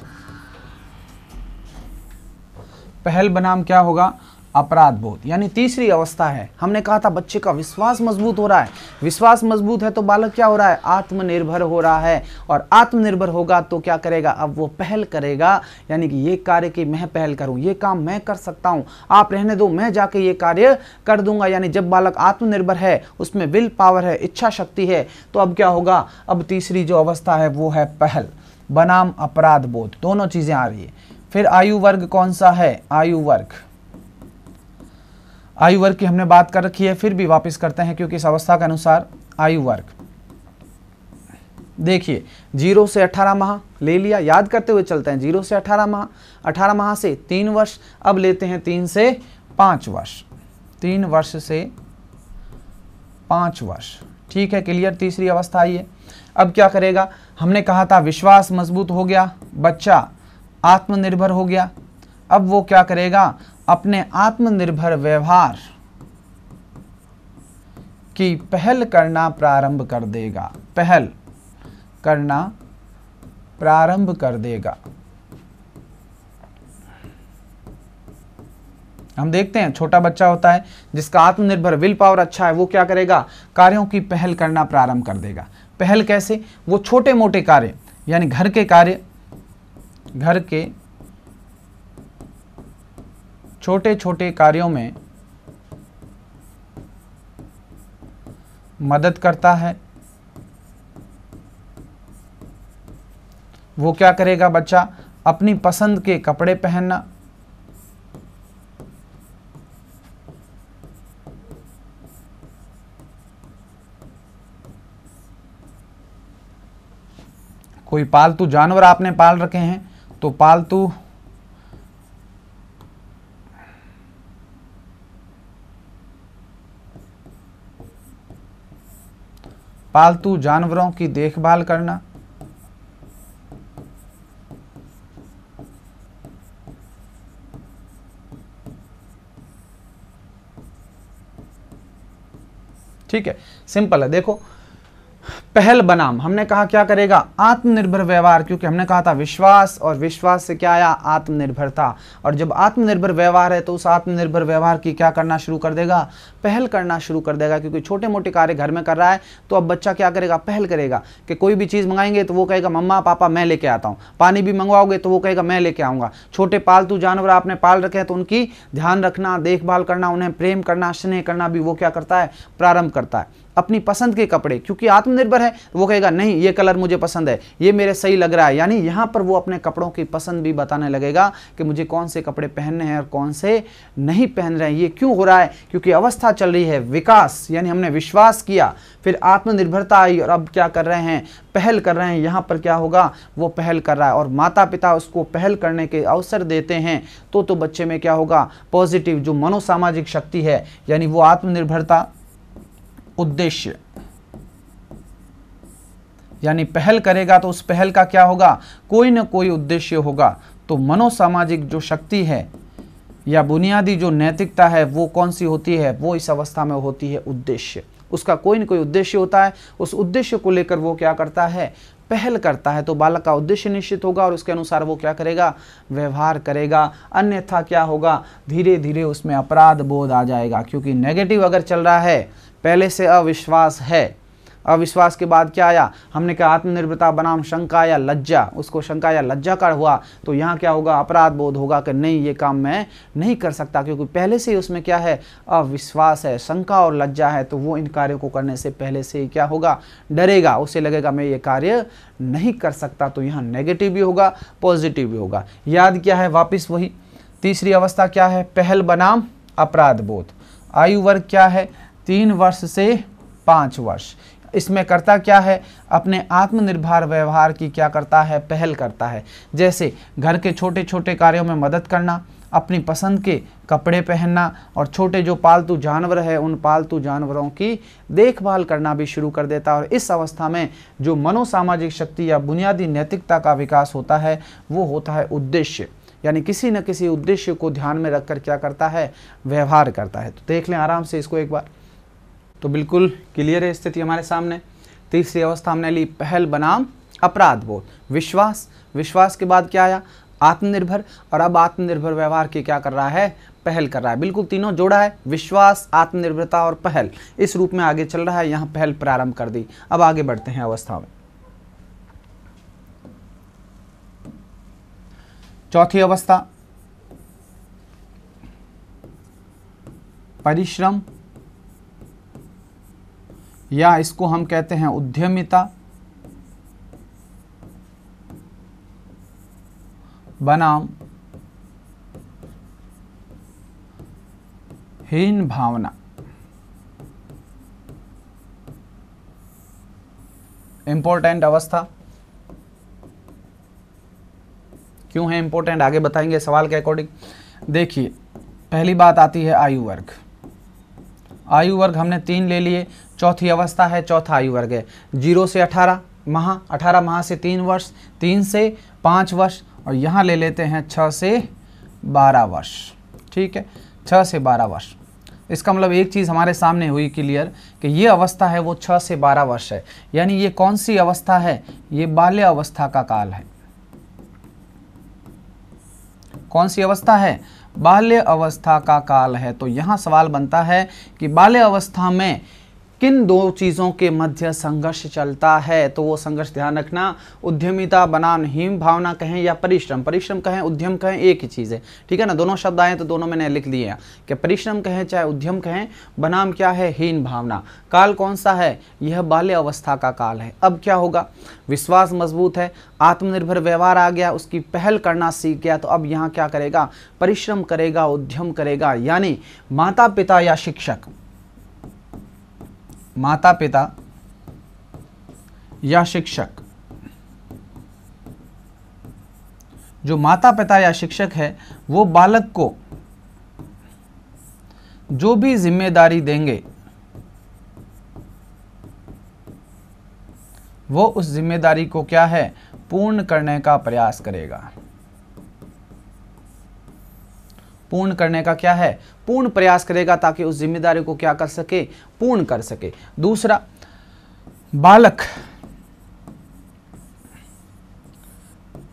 पहल बनाम क्या होगा अपराध बोध यानी तीसरी अवस्था है हमने कहा था बच्चे का विश्वास मजबूत हो रहा है विश्वास मजबूत है तो बालक क्या हो रहा है आत्मनिर्भर हो रहा है और आत्मनिर्भर होगा तो क्या करेगा अब वो पहल करेगा यानी कि ये कार्य की मैं पहल करूँ ये काम मैं कर सकता हूँ आप रहने दो मैं जाके ये कार्य कर दूंगा यानी जब बालक आत्मनिर्भर है उसमें विल पावर है इच्छा शक्ति है तो अब क्या होगा अब तीसरी जो अवस्था है वो है पहल बनाम अपराध बोध दोनों चीज़ें आ रही है फिर आयु वर्ग कौन सा है आयु वर्ग आयु वर्ग की हमने बात कर रखी है फिर भी वापस करते हैं क्योंकि इस अवस्था के अनुसार आयु वर्ग देखिए जीरो से अठारह माह ले लिया याद करते हुए चलते हैं जीरो से अठारह माह अठारह माह से तीन वर्ष अब लेते हैं तीन से पांच वर्ष तीन वर्ष से पांच वर्ष ठीक है क्लियर तीसरी अवस्था आई है अब क्या करेगा हमने कहा था विश्वास मजबूत हो गया बच्चा आत्मनिर्भर हो गया अब वो क्या करेगा अपने आत्मनिर्भर व्यवहार की पहल करना प्रारंभ कर देगा पहल करना प्रारंभ कर देगा हम देखते हैं छोटा बच्चा होता है जिसका आत्मनिर्भर विल पावर अच्छा है वो क्या करेगा कार्यों की पहल करना प्रारंभ कर देगा पहल कैसे वो छोटे मोटे कार्य यानी घर के कार्य घर के छोटे छोटे कार्यों में मदद करता है वो क्या करेगा बच्चा अपनी पसंद के कपड़े पहनना कोई पालतू जानवर आपने पाल रखे हैं तो पालतू पालतू जानवरों की देखभाल करना ठीक है सिंपल है देखो पहल बनाम हमने कहा क्या करेगा आत्मनिर्भर व्यवहार क्योंकि हमने कहा था विश्वास और विश्वास से क्या आया आत्मनिर्भरता और जब आत्मनिर्भर व्यवहार है तो उस आत्मनिर्भर व्यवहार की क्या करना शुरू कर देगा पहल करना शुरू कर देगा क्योंकि छोटे मोटे कार्य घर में कर रहा है तो अब बच्चा क्या करेगा पहल करेगा कि कोई भी चीज़ मंगाएंगे तो वो कहेगा मम्मा पापा मैं लेके आता हूँ पानी भी मंगवाओगे तो वो कहेगा मैं लेके आऊँगा छोटे पालतू जानवर आपने पाल रखे हैं तो उनकी ध्यान रखना देखभाल करना उन्हें प्रेम करना स्नेह करना भी वो क्या करता है प्रारंभ करता है अपनी पसंद के कपड़े क्योंकि आत्मनिर्भर कलर है वो कहेगा नहीं ये कलर मुझे पसंद है ये मेरे सही लग रहा है यानी यहाँ पर वो अपने कपड़ों की पसंद भी बताने लगेगा कि मुझे कौन से कपड़े पहनने हैं और कौन से नहीं पहन रहे हैं ये क्यों हो रहा है क्योंकि अवस्था चल रही है विकास यानी हमने विश्वास किया फिर आत्मनिर्भरता आई और अब क्या कर रहे हैं पहल कर रहे हैं यहाँ पर क्या होगा वो पहल कर रहा है और माता पिता उसको पहल करने के अवसर देते हैं तो तो बच्चे में क्या होगा पॉजिटिव जो मनोसामाजिक शक्ति है यानी वो आत्मनिर्भरता उद्देश्य यानी पहल करेगा तो उस पहल का क्या होगा कोई न कोई उद्देश्य होगा तो मनोसामाजिक जो शक्ति है या बुनियादी जो नैतिकता है वो कौन सी होती है वो इस अवस्था में होती है उद्देश्य उसका कोई न कोई उद्देश्य होता है उस उद्देश्य को लेकर वो क्या करता है पहल करता है तो बालक का उद्देश्य निश्चित होगा और उसके अनुसार वो क्या करेगा व्यवहार करेगा अन्यथा क्या होगा धीरे धीरे उसमें अपराध बोध आ जाएगा क्योंकि नेगेटिव अगर चल रहा है पहले से अविश्वास है अविश्वास के बाद क्या आया हमने कहा आत्मनिर्भरता बनाम शंका या लज्जा उसको शंका या लज्जा का हुआ तो यहाँ क्या होगा अपराध बोध होगा कि नहीं ये काम मैं नहीं कर सकता क्योंकि पहले से ही उसमें क्या है अविश्वास है शंका और लज्जा है तो वो इन कार्यों को करने से पहले से ही क्या होगा डरेगा उसे लगेगा मैं ये कार्य नहीं कर सकता तो यहाँ नेगेटिव भी होगा पॉजिटिव भी होगा याद क्या है वापिस वही तीसरी अवस्था क्या है पहल बनाम अपराध बोध आयु वर्ग क्या है तीन वर्ष से पाँच वर्ष इसमें करता क्या है अपने आत्मनिर्भर व्यवहार की क्या करता है पहल करता है जैसे घर के छोटे छोटे कार्यों में मदद करना अपनी पसंद के कपड़े पहनना और छोटे जो पालतू जानवर है उन पालतू जानवरों की देखभाल करना भी शुरू कर देता है और इस अवस्था में जो मनोसामाजिक शक्ति या बुनियादी नैतिकता का विकास होता है वो होता है उद्देश्य यानी किसी न किसी उद्देश्य को ध्यान में रखकर क्या करता है व्यवहार करता है तो देख लें आराम से इसको एक बार तो बिल्कुल क्लियर है स्थिति हमारे सामने तीसरी अवस्था हमने ली पहल बनाम अपराध बोध विश्वास विश्वास के बाद क्या आया आत्मनिर्भर और अब आत्मनिर्भर व्यवहार की क्या कर रहा है पहल कर रहा है बिल्कुल तीनों जोड़ा है विश्वास आत्मनिर्भरता और पहल इस रूप में आगे चल रहा है यहाँ पहल प्रारंभ कर दी अब आगे बढ़ते हैं अवस्था में चौथी अवस्था परिश्रम या इसको हम कहते हैं उद्यमिता बनाम हीन भावना इंपॉर्टेंट अवस्था क्यों है इंपॉर्टेंट आगे बताएंगे सवाल के अकॉर्डिंग देखिए पहली बात आती है आयु वर्ग आयु वर्ग हमने तीन ले लिए चौथी अवस्था है चौथा आयु वर्ग है जीरो से अठारह माह अठारह माह से तीन वर्ष तीन से पाँच वर्ष और यहाँ ले लेते हैं छः से बारह वर्ष ठीक है छः से बारह वर्ष इसका मतलब एक चीज़ हमारे सामने हुई क्लियर कि ये अवस्था है वो छः से बारह वर्ष है यानी ये कौन सी अवस्था है ये बाल्य अवस्था का काल है कौन सी अवस्था है बाल्य अवस्था का काल है तो यहाँ सवाल बनता है कि बाल्य अवस्था में किन दो चीज़ों के मध्य संघर्ष चलता है तो वो संघर्ष ध्यान रखना उद्यमिता बनाम हिम भावना कहें या परिश्रम परिश्रम कहें उद्यम कहें एक ही चीज़ है ठीक है ना दोनों शब्द आए तो दोनों मैंने लिख दिए हैं कि परिश्रम कहें चाहे उद्यम कहें बनाम क्या है हीन भावना काल कौन सा है यह बाल्य अवस्था का काल है अब क्या होगा विश्वास मजबूत है आत्मनिर्भर व्यवहार आ गया उसकी पहल करना सीख गया तो अब यहाँ क्या करेगा परिश्रम करेगा उद्यम करेगा यानी माता पिता या शिक्षक माता पिता या शिक्षक जो माता पिता या शिक्षक है वो बालक को जो भी जिम्मेदारी देंगे वो उस जिम्मेदारी को क्या है पूर्ण करने का प्रयास करेगा पूर्ण करने का क्या है पूर्ण प्रयास करेगा ताकि उस जिम्मेदारी को क्या कर सके पूर्ण कर सके दूसरा बालक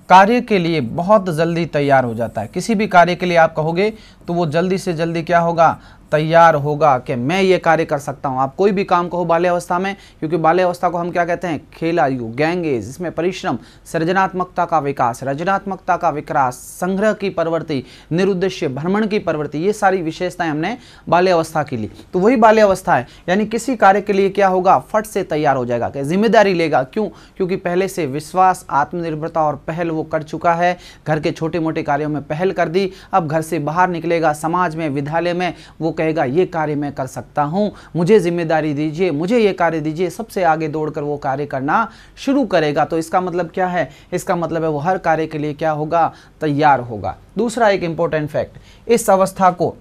कार्य के लिए बहुत जल्दी तैयार हो जाता है किसी भी कार्य के लिए आप कहोगे तो वो जल्दी से जल्दी क्या होगा तैयार होगा कि मैं ये कार्य कर सकता हूँ आप कोई भी काम कहो बाल्य अवस्था में क्योंकि बाल्य अवस्था को हम क्या कहते हैं खेल आयु गैंगेज इसमें परिश्रम सृजनात्मकता का विकास रचनात्मकता का विकास संग्रह की प्रवृत्ति निरुद्देश्य भ्रमण की प्रवृत्ति ये सारी विशेषताएं हमने बाल्य अवस्था की ली तो वही बाल्य अवस्था है यानी किसी कार्य के लिए क्या होगा फट से तैयार हो जाएगा क्या जिम्मेदारी लेगा क्यों क्योंकि पहले से विश्वास आत्मनिर्भरता और पहल वो कर चुका है घर के छोटे मोटे कार्यों में पहल कर दी अब घर से बाहर निकले करेगा समाज में विद्यालय में वो कहेगा ये कार्य मैं कर सकता हूँ मुझे जिम्मेदारी दीजिए मुझे ये कार्य दीजिए सबसे आगे दौड़कर वो कार्य करना शुरू करेगा तो इसका मतलब क्या है इसका मतलब है वो हर कार्य के लिए क्या होगा तैयार होगा दूसरा एक इंपॉर्टेंट फैक्ट इस अवस्था को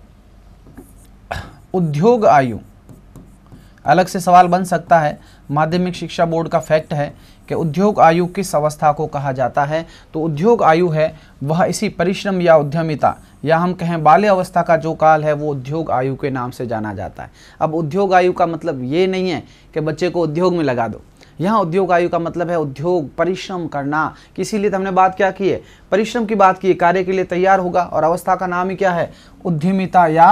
उद्योग आयु अलग से सवाल बन सकता है माध्यमिक शिक्षा बोर्ड का फैक्ट है कि उद्योग आयु किस अवस्था को कहा जाता है तो उद्योग आयु है वह इसी परिश्रम या उद्यमिता या हम कहें बाल्य अवस्था का जो काल है वो उद्योग आयु के नाम से जाना जाता है अब उद्योग आयु का मतलब ये नहीं है कि बच्चे को उद्योग में लगा दो यहाँ उद्योग आयु का मतलब है उद्योग परिश्रम करना इसीलिए तो हमने बात क्या की है परिश्रम की बात की कार्य के लिए तैयार होगा और अवस्था का नाम ही क्या है उद्यमिता या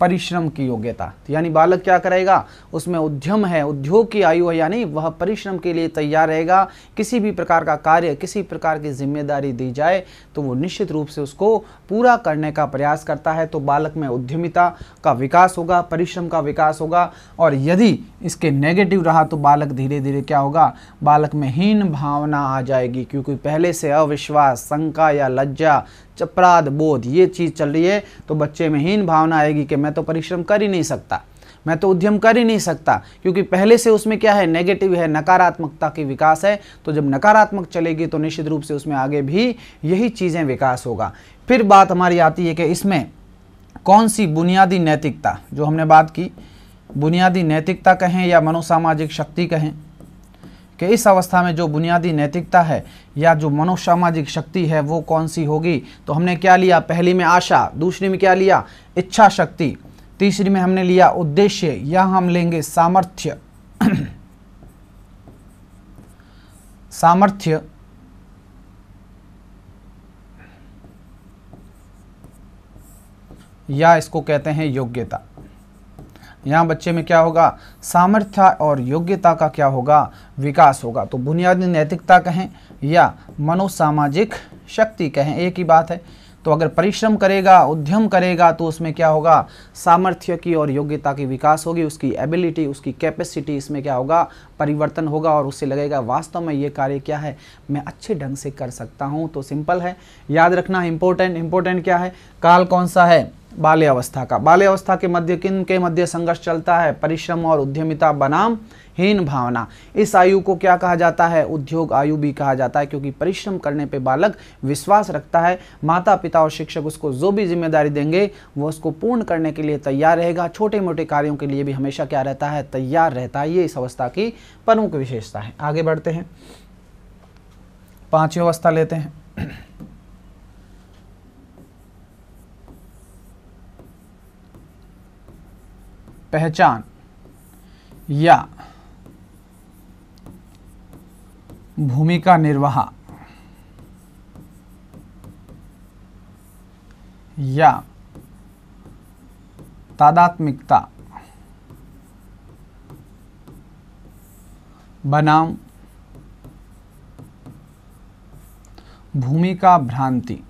परिश्रम की योग्यता तो यानी बालक क्या करेगा उसमें उद्यम है उद्योग की आयु है यानी वह परिश्रम के लिए तैयार रहेगा किसी भी प्रकार का कार्य किसी प्रकार की जिम्मेदारी दी जाए तो वो निश्चित रूप से उसको पूरा करने का प्रयास करता है तो बालक में उद्यमिता का विकास होगा परिश्रम का विकास होगा और यदि इसके नेगेटिव रहा तो बालक धीरे धीरे क्या होगा बालक में हीन भावना आ जाएगी क्योंकि पहले से अविश्वास शंका या लज्जा अपराध बोध ये चीज़ चल रही है तो बच्चे में हीन भावना आएगी कि मैं तो परिश्रम कर ही नहीं सकता मैं तो उद्यम कर ही नहीं सकता क्योंकि पहले से उसमें क्या है नेगेटिव है नकारात्मकता की विकास है तो जब नकारात्मक चलेगी तो निश्चित रूप से उसमें आगे भी यही चीज़ें विकास होगा फिर बात हमारी आती है कि इसमें कौन सी बुनियादी नैतिकता जो हमने बात की बुनियादी नैतिकता कहें या मनोसामाजिक शक्ति कहें कि इस अवस्था में जो बुनियादी नैतिकता है या जो मनोसामाजिक शक्ति है वो कौन सी होगी तो हमने क्या लिया पहली में आशा दूसरी में क्या लिया इच्छा शक्ति तीसरी में हमने लिया उद्देश्य या हम लेंगे सामर्थ्य सामर्थ्य या इसको कहते हैं योग्यता यहाँ बच्चे में क्या होगा सामर्थ्य और योग्यता का क्या होगा विकास होगा तो बुनियादी नैतिकता कहें या मनोसामाजिक शक्ति कहें एक ही बात है तो अगर परिश्रम करेगा उद्यम करेगा तो उसमें क्या होगा सामर्थ्य की और योग्यता की विकास होगी उसकी एबिलिटी उसकी कैपेसिटी इसमें क्या होगा परिवर्तन होगा और उसे लगेगा वास्तव में ये कार्य क्या है मैं अच्छे ढंग से कर सकता हूँ तो सिंपल है याद रखना इम्पोर्टेंट इम्पोर्टेंट क्या है काल कौन सा है बाल्यावस्था का बाल्यावस्था के मध्य किन के मध्य संघर्ष चलता है परिश्रम और उद्यमिता बनाम हीन भावना इस आयु को क्या कहा जाता है उद्योग आयु भी कहा जाता है क्योंकि परिश्रम करने पे बालक विश्वास रखता है माता पिता और शिक्षक उसको जो भी जिम्मेदारी देंगे वो उसको पूर्ण करने के लिए तैयार रहेगा छोटे मोटे कार्यों के लिए भी हमेशा क्या रहता है तैयार रहता है ये इस अवस्था की प्रमुख विशेषता है आगे बढ़ते हैं पांचवी अवस्था लेते हैं पहचान या भूमिका निर्वाह या तादात्मिकता बनाम भूमिका भ्रांति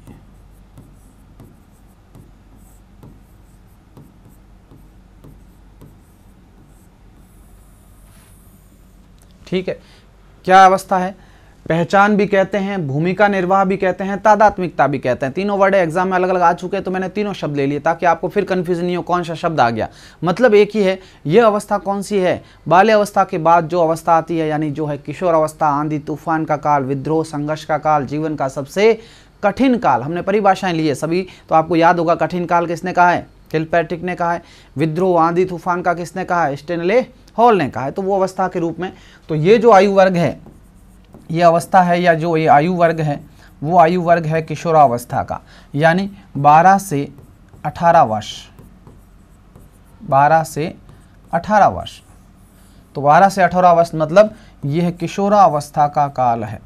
ठीक है क्या अवस्था है पहचान भी कहते हैं भूमिका निर्वाह भी कहते हैं तादात्मिकता भी कहते हैं तीनों वर्ड एग्जाम में अलग अलग आ चुके हैं तो मैंने तीनों शब्द ले लिए ताकि आपको फिर कन्फ्यूजन नहीं हो कौन सा शब्द आ गया मतलब एक ही है यह अवस्था कौन सी है बाल्य अवस्था के बाद जो अवस्था आती है यानी जो है किशोर अवस्था आंधी तूफान का काल विद्रोह संघर्ष का काल जीवन का सबसे कठिन काल हमने परिभाषाएं ली है सभी तो आपको याद होगा कठिन काल किसने कहा है किलपैट्रिक ने कहा है विद्रोह आंधी तूफान का किसने कहा है स्टेनले हॉल ने कहा है तो वो अवस्था के रूप में तो ये जो आयु वर्ग है ये अवस्था है या जो ये आयु वर्ग है वो आयु वर्ग है किशोरावस्था का यानी 12 से 18 वर्ष 12 से 18 वर्ष तो 12 से 18 वर्ष मतलब यह किशोरावस्था का काल है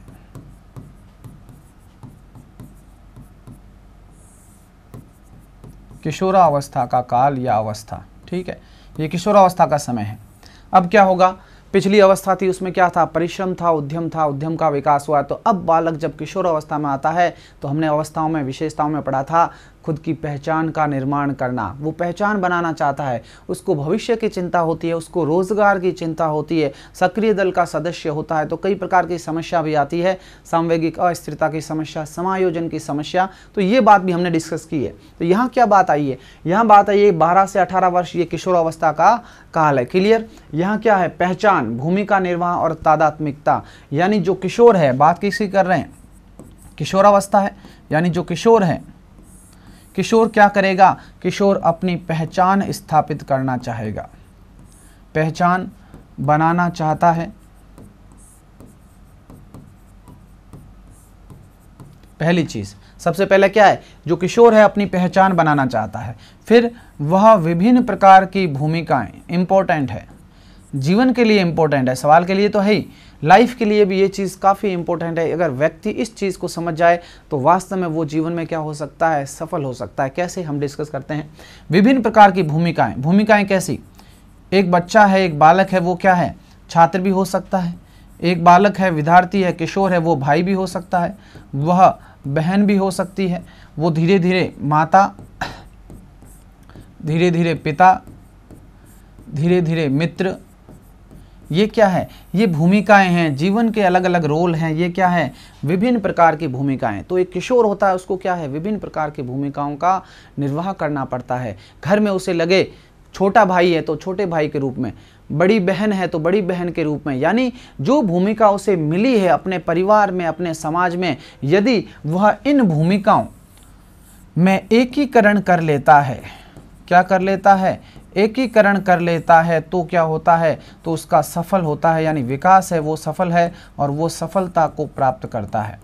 किशोरावस्था का काल या अवस्था ठीक है ये किशोरावस्था का समय है अब क्या होगा पिछली अवस्था थी उसमें क्या था परिश्रम था उद्यम था उद्यम का विकास हुआ तो अब बालक जब किशोर अवस्था में आता है तो हमने अवस्थाओं में विशेषताओं में पढ़ा था खुद की पहचान का निर्माण करना वो पहचान बनाना चाहता है उसको भविष्य की चिंता होती है उसको रोजगार की चिंता होती है सक्रिय दल का सदस्य होता है तो कई प्रकार की समस्या भी आती है सांवेगिक अस्थिरता की समस्या समायोजन की समस्या तो ये बात भी हमने डिस्कस की है तो यहाँ क्या बात आई है यहाँ बात आई है बारह से अठारह वर्ष ये किशोरावस्था का काल है क्लियर यहाँ क्या है पहचान भूमिका निर्वाह और तादात्मिकता यानी जो किशोर है बात किसी कर रहे हैं किशोरावस्था है यानी जो किशोर है किशोर क्या करेगा किशोर अपनी पहचान स्थापित करना चाहेगा पहचान बनाना चाहता है पहली चीज़ सबसे पहले क्या है जो किशोर है अपनी पहचान बनाना चाहता है फिर वह विभिन्न प्रकार की भूमिकाएं इंपॉर्टेंट है जीवन के लिए इंपॉर्टेंट है सवाल के लिए तो है ही लाइफ के लिए भी ये चीज़ काफ़ी इंपॉर्टेंट है अगर व्यक्ति इस चीज़ को समझ जाए तो वास्तव में वो जीवन में क्या हो सकता है सफल हो सकता है कैसे हम डिस्कस करते हैं विभिन्न प्रकार की भूमिकाएं भूमिकाएं कैसी एक बच्चा है एक बालक है वो क्या है छात्र भी हो सकता है एक बालक है विद्यार्थी है किशोर है वो भाई भी हो सकता है वह बहन भी हो सकती है वो धीरे धीरे माता धीरे धीरे पिता धीरे धीरे मित्र ये क्या है ये भूमिकाएं हैं जीवन के अलग अलग रोल हैं ये क्या है विभिन्न प्रकार की भूमिकाएं तो एक किशोर होता है उसको क्या है विभिन्न प्रकार की भूमिकाओं का निर्वाह करना पड़ता है घर में उसे लगे छोटा भाई है तो छोटे भाई के रूप में बड़ी बहन है तो बड़ी बहन के रूप में यानी जो भूमिका उसे मिली है अपने परिवार में अपने समाज में यदि वह इन भूमिकाओं में एकीकरण कर लेता है क्या कर लेता है एकीकरण कर लेता है तो क्या होता है तो उसका सफल होता है यानी विकास है वो सफल है और वो सफलता को प्राप्त करता है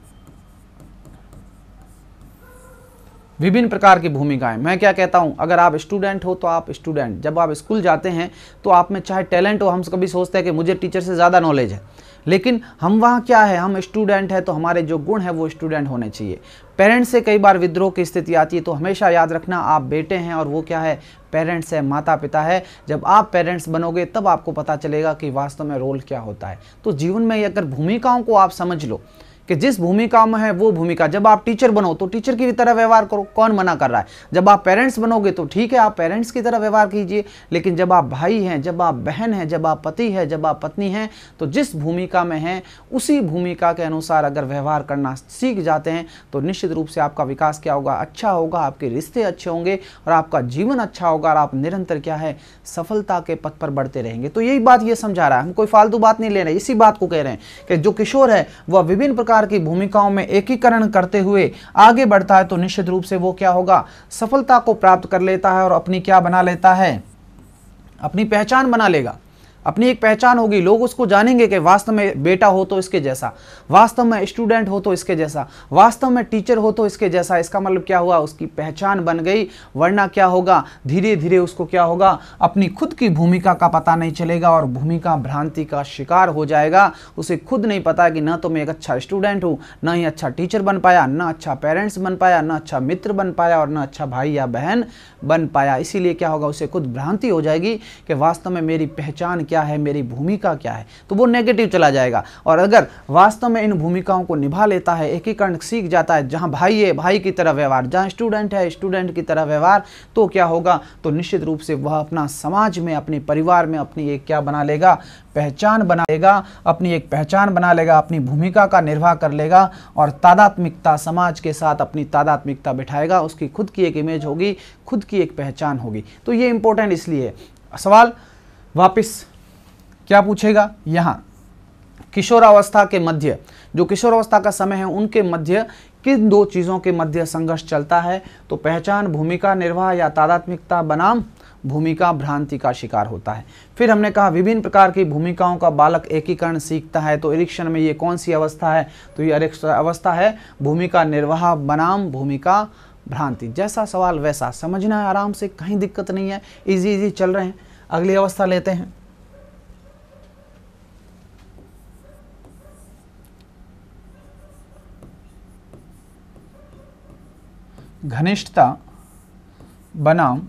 विभिन्न प्रकार की भूमिकाएं मैं क्या कहता हूं अगर आप स्टूडेंट हो तो आप स्टूडेंट जब आप स्कूल जाते हैं तो आप में चाहे टैलेंट हो हम कभी सोचते हैं कि मुझे टीचर से ज़्यादा नॉलेज है लेकिन हम वहाँ क्या है हम स्टूडेंट है तो हमारे जो गुण है वो स्टूडेंट होने चाहिए पेरेंट्स से कई बार विद्रोह की स्थिति आती है तो हमेशा याद रखना आप बेटे हैं और वो क्या है पेरेंट्स है माता पिता है जब आप पेरेंट्स बनोगे तब आपको पता चलेगा कि वास्तव में रोल क्या होता है तो जीवन में अगर भूमिकाओं को आप समझ लो कि जिस भूमिका में है वो भूमिका जब आप टीचर बनो तो टीचर की तरह व्यवहार करो कौन मना कर रहा है जब आप पेरेंट्स बनोगे तो ठीक है आप पेरेंट्स की तरह व्यवहार कीजिए लेकिन जब आप भाई हैं जब आप बहन हैं जब आप पति है जब आप पत्नी हैं तो जिस भूमिका में हैं उसी भूमिका के अनुसार अगर व्यवहार करना सीख जाते हैं तो निश्चित रूप से आपका विकास क्या होगा अच्छा होगा आपके रिश्ते अच्छे होंगे और आपका जीवन अच्छा होगा और आप निरंतर क्या है सफलता के पथ पर बढ़ते रहेंगे तो यही बात ये समझा रहा है हम कोई फालतू बात नहीं ले रहे इसी बात को कह रहे हैं कि जो किशोर है वह विभिन्न प्रकार प्रकार की भूमिकाओं में एकीकरण करते हुए आगे बढ़ता है तो निश्चित रूप से वो क्या होगा सफलता को प्राप्त कर लेता है और अपनी क्या बना लेता है अपनी पहचान बना लेगा अपनी एक पहचान होगी लोग उसको जानेंगे कि वास्तव में बेटा हो तो इसके जैसा वास्तव में स्टूडेंट हो तो इसके जैसा वास्तव में टीचर हो तो इसके जैसा इसका मतलब क्या हुआ उसकी पहचान बन गई वरना क्या होगा धीरे धीरे उसको क्या होगा अपनी खुद की भूमिका का पता नहीं चलेगा और भूमिका भ्रांति का शिकार हो जाएगा उसे खुद नहीं पता कि ना तो मैं एक अच्छा स्टूडेंट हूँ ना ही अच्छा टीचर बन पाया ना अच्छा पेरेंट्स बन पाया ना अच्छा मित्र बन पाया और ना अच्छा भाई या बहन बन पाया इसीलिए क्या होगा उसे खुद भ्रांति हो जाएगी कि वास्तव में मेरी पहचान क्या क्या है मेरी भूमिका क्या है तो वो नेगेटिव चला जाएगा और अगर वास्तव में इन भूमिकाओं को निभा लेता है एकीकरण सीख जाता है जहाँ भाई है भाई की तरह व्यवहार जहाँ स्टूडेंट है स्टूडेंट की तरह व्यवहार तो क्या होगा तो निश्चित रूप से वह अपना समाज में अपने परिवार में अपनी एक क्या बना लेगा पहचान बना लेगा अपनी एक पहचान बना लेगा अपनी भूमिका का निर्वाह कर लेगा और तादात्मिकता समाज के साथ अपनी तादात्मिकता बिठाएगा उसकी खुद की एक इमेज होगी खुद की एक पहचान होगी तो ये इंपॉर्टेंट इसलिए सवाल वापस क्या पूछेगा यहाँ किशोरावस्था के मध्य जो किशोरावस्था का समय है उनके मध्य किन दो चीज़ों के मध्य संघर्ष चलता है तो पहचान भूमिका निर्वाह या तादात्मिकता बनाम भूमिका भ्रांति का शिकार होता है फिर हमने कहा विभिन्न प्रकार की भूमिकाओं का बालक एकीकरण सीखता है तो इरिक्शन में ये कौन सी अवस्था है तो ये अवस्था है भूमिका निर्वाह बनाम भूमिका भ्रांति जैसा सवाल वैसा समझना है आराम से कहीं दिक्कत नहीं है इजी इजी चल रहे हैं अगली अवस्था लेते हैं घनिष्ठता बनाम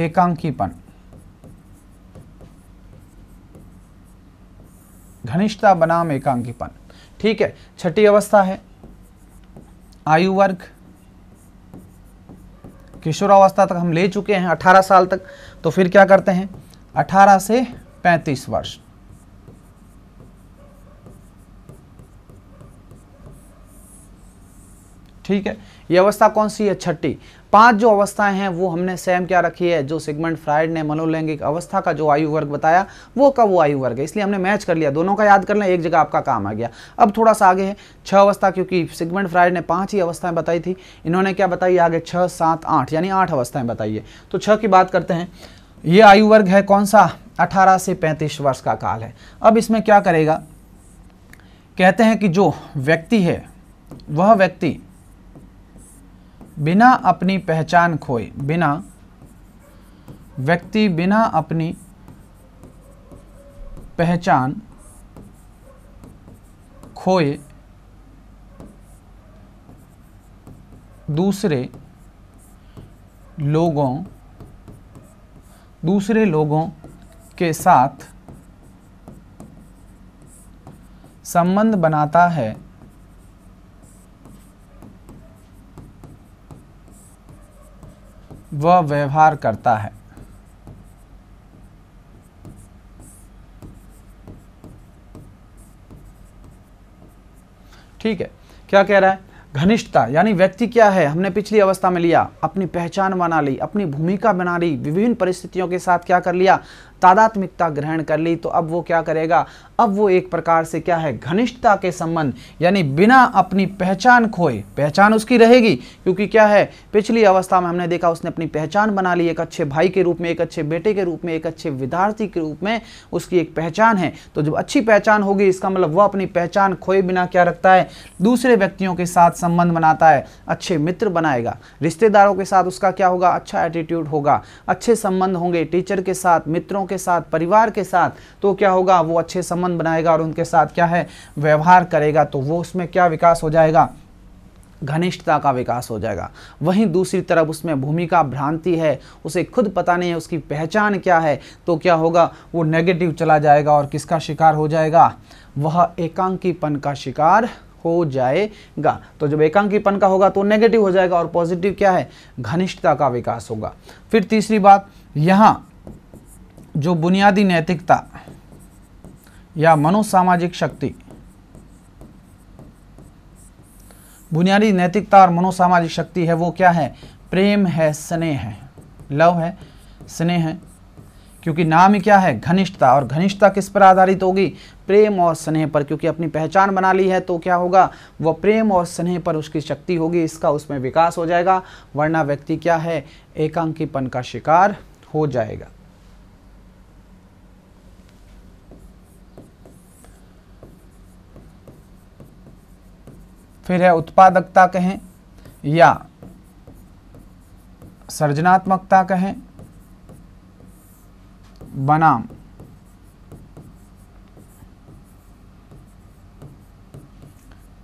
एकांकीपन घनिष्ठता बनाम एकांकीपन ठीक है छठी अवस्था है आयु वर्ग किशोरावस्था तक हम ले चुके हैं 18 साल तक तो फिर क्या करते हैं 18 से 35 वर्ष ठीक है ये अवस्था कौन सी है छठी पांच जो अवस्थाएं हैं वो हमने सेम क्या रखी है जो सिगमेंट फ्राइड ने मनोलैंगिक अवस्था का जो आयु वर्ग बताया वो कब वो आयु वर्ग है इसलिए हमने मैच कर लिया दोनों का याद कर लें एक जगह आपका काम आ गया अब थोड़ा सा आगे है छह अवस्था क्योंकि सिगमेंट फ्राइड ने पांच ही अवस्थाएं बताई थी इन्होंने क्या बताई आगे छह सात आठ यानी आठ अवस्थाएं बताई है तो छह की बात करते हैं ये आयु वर्ग है कौन सा अठारह से पैंतीस वर्ष का काल है अब इसमें क्या करेगा कहते हैं कि जो व्यक्ति है वह व्यक्ति बिना अपनी पहचान खोए बिना व्यक्ति बिना अपनी पहचान खोए दूसरे लोगों दूसरे लोगों के साथ संबंध बनाता है वह व्यवहार करता है ठीक है क्या कह रहा है घनिष्ठता यानी व्यक्ति क्या है हमने पिछली अवस्था में लिया अपनी पहचान बना ली अपनी भूमिका बना ली विभिन्न परिस्थितियों के साथ क्या कर लिया तादात्मिकता ग्रहण कर ली तो अब वो क्या करेगा अब वो एक प्रकार से क्या है घनिष्ठता के संबंध यानी बिना अपनी पहचान खोए पहचान उसकी रहेगी क्योंकि क्या है पिछली अवस्था में हमने देखा उसने अपनी पहचान बना ली एक अच्छे भाई के रूप में एक अच्छे बेटे के रूप में एक अच्छे विद्यार्थी के रूप में उसकी एक पहचान है तो जब अच्छी पहचान होगी इसका मतलब वह अपनी पहचान खोए बिना क्या रखता है दूसरे व्यक्तियों के साथ संबंध बनाता है अच्छे मित्र बनाएगा रिश्तेदारों के साथ उसका क्या होगा अच्छा एटीट्यूड होगा अच्छे संबंध होंगे टीचर के साथ मित्रों के साथ परिवार के साथ तो क्या होगा वो अच्छे संबंध बनाएगा और उनके साथ क्या है व्यवहार करेगा तो वो उसमें क्या विकास हो जाएगा घनिष्ठता का विकास हो जाएगा वहीं दूसरी तरफ उसमें भूमिका भ्रांति है उसे खुद पता नहीं है उसकी पहचान क्या है तो क्या होगा वो नेगेटिव चला जाएगा और किसका शिकार हो जाएगा वह एकांकीपन का शिकार हो जाएगा तो जब एकांकीपन का होगा तो नेगेटिव हो जाएगा और पॉजिटिव क्या है घनिष्ठता का विकास होगा फिर तीसरी बात यहाँ जो बुनियादी नैतिकता या मनोसामाजिक शक्ति बुनियादी नैतिकता और मनोसामाजिक शक्ति है वो क्या है प्रेम है स्नेह है लव है स्नेह है क्योंकि नाम क्या है घनिष्ठता और घनिष्ठता किस पर आधारित होगी प्रेम और स्नेह पर क्योंकि अपनी पहचान बना ली है तो क्या होगा वह प्रेम और स्नेह पर उसकी शक्ति होगी इसका उसमें विकास हो जाएगा वरना व्यक्ति क्या है एकांकीपन का शिकार हो जाएगा फिर है उत्पादकता कहें या सृजनात्मकता कहें बनाम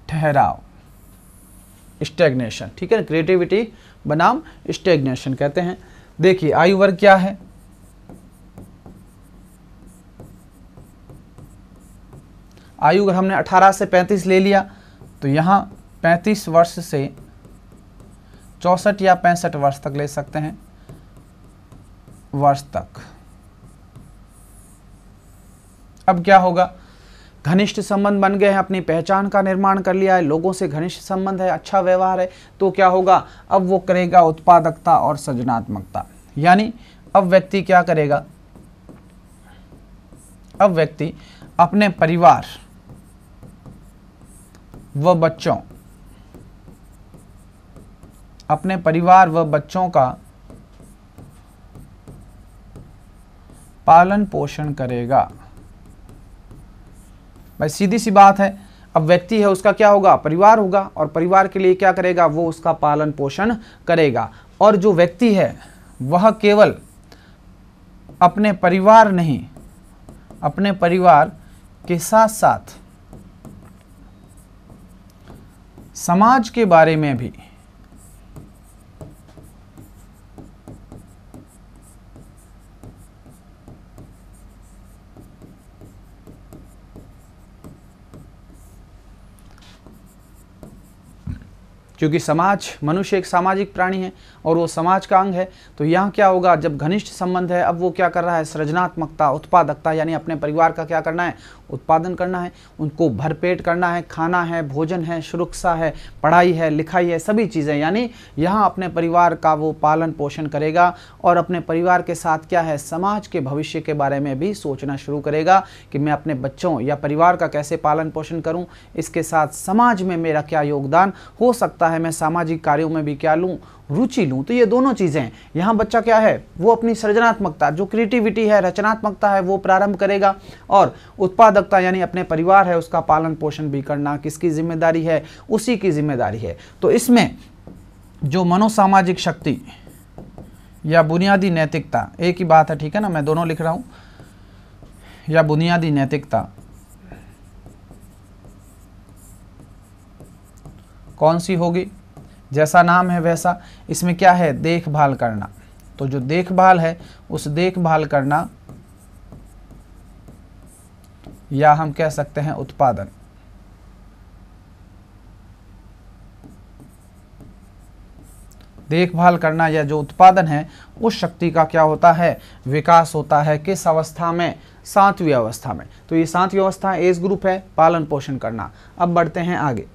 ठहराव स्टेग्नेशन ठीक है क्रिएटिविटी बनाम स्टेग्नेशन कहते हैं देखिए आयु वर्ग क्या है आयु अगर हमने 18 से 35 ले लिया तो यहां पैंतीस वर्ष से चौंसठ या पैंसठ वर्ष तक ले सकते हैं वर्ष तक अब क्या होगा घनिष्ठ संबंध बन गए हैं अपनी पहचान का निर्माण कर लिया है लोगों से घनिष्ठ संबंध है अच्छा व्यवहार है तो क्या होगा अब वो करेगा उत्पादकता और सृजनात्मकता यानी अब व्यक्ति क्या करेगा अब व्यक्ति अपने परिवार व बच्चों अपने परिवार व बच्चों का पालन पोषण करेगा भाई सीधी सी बात है अब व्यक्ति है उसका क्या होगा परिवार होगा और परिवार के लिए क्या करेगा वो उसका पालन पोषण करेगा और जो व्यक्ति है वह केवल अपने परिवार नहीं अपने परिवार के साथ साथ समाज के बारे में भी क्योंकि समाज मनुष्य एक सामाजिक प्राणी है और वो समाज का अंग है तो यहाँ क्या होगा जब घनिष्ठ संबंध है अब वो क्या कर रहा है सृजनात्मकता उत्पादकता यानी अपने परिवार का क्या करना है उत्पादन करना है उनको भरपेट करना है खाना है भोजन है सुरक्षा है पढ़ाई है लिखाई है सभी चीज़ें यानी यहाँ अपने परिवार का वो पालन पोषण करेगा और अपने परिवार के साथ क्या है समाज के भविष्य के बारे में भी सोचना शुरू करेगा कि मैं अपने बच्चों या परिवार का कैसे पालन पोषण करूँ इसके साथ समाज में मेरा क्या योगदान हो सकता है मैं सामाजिक कार्यों में भी क्या लूँ रुचि लूँ तो ये दोनों चीज़ें हैं यहाँ बच्चा क्या है वो अपनी सृजनात्मकता जो क्रिएटिविटी है रचनात्मकता है वो प्रारंभ करेगा और उत्पादकता यानी अपने परिवार है उसका पालन पोषण भी करना किसकी जिम्मेदारी है उसी की जिम्मेदारी है तो इसमें जो मनोसामाजिक शक्ति या बुनियादी नैतिकता एक ही बात है ठीक है ना मैं दोनों लिख रहा हूँ या बुनियादी नैतिकता कौन सी होगी जैसा नाम है वैसा इसमें क्या है देखभाल करना तो जो देखभाल है उस देखभाल करना या हम कह सकते हैं उत्पादन देखभाल करना या जो उत्पादन है उस शक्ति का क्या होता है विकास होता है किस अवस्था में सातवीं अवस्था में तो ये सातवीं अवस्था एज ग्रुप है पालन पोषण करना अब बढ़ते हैं आगे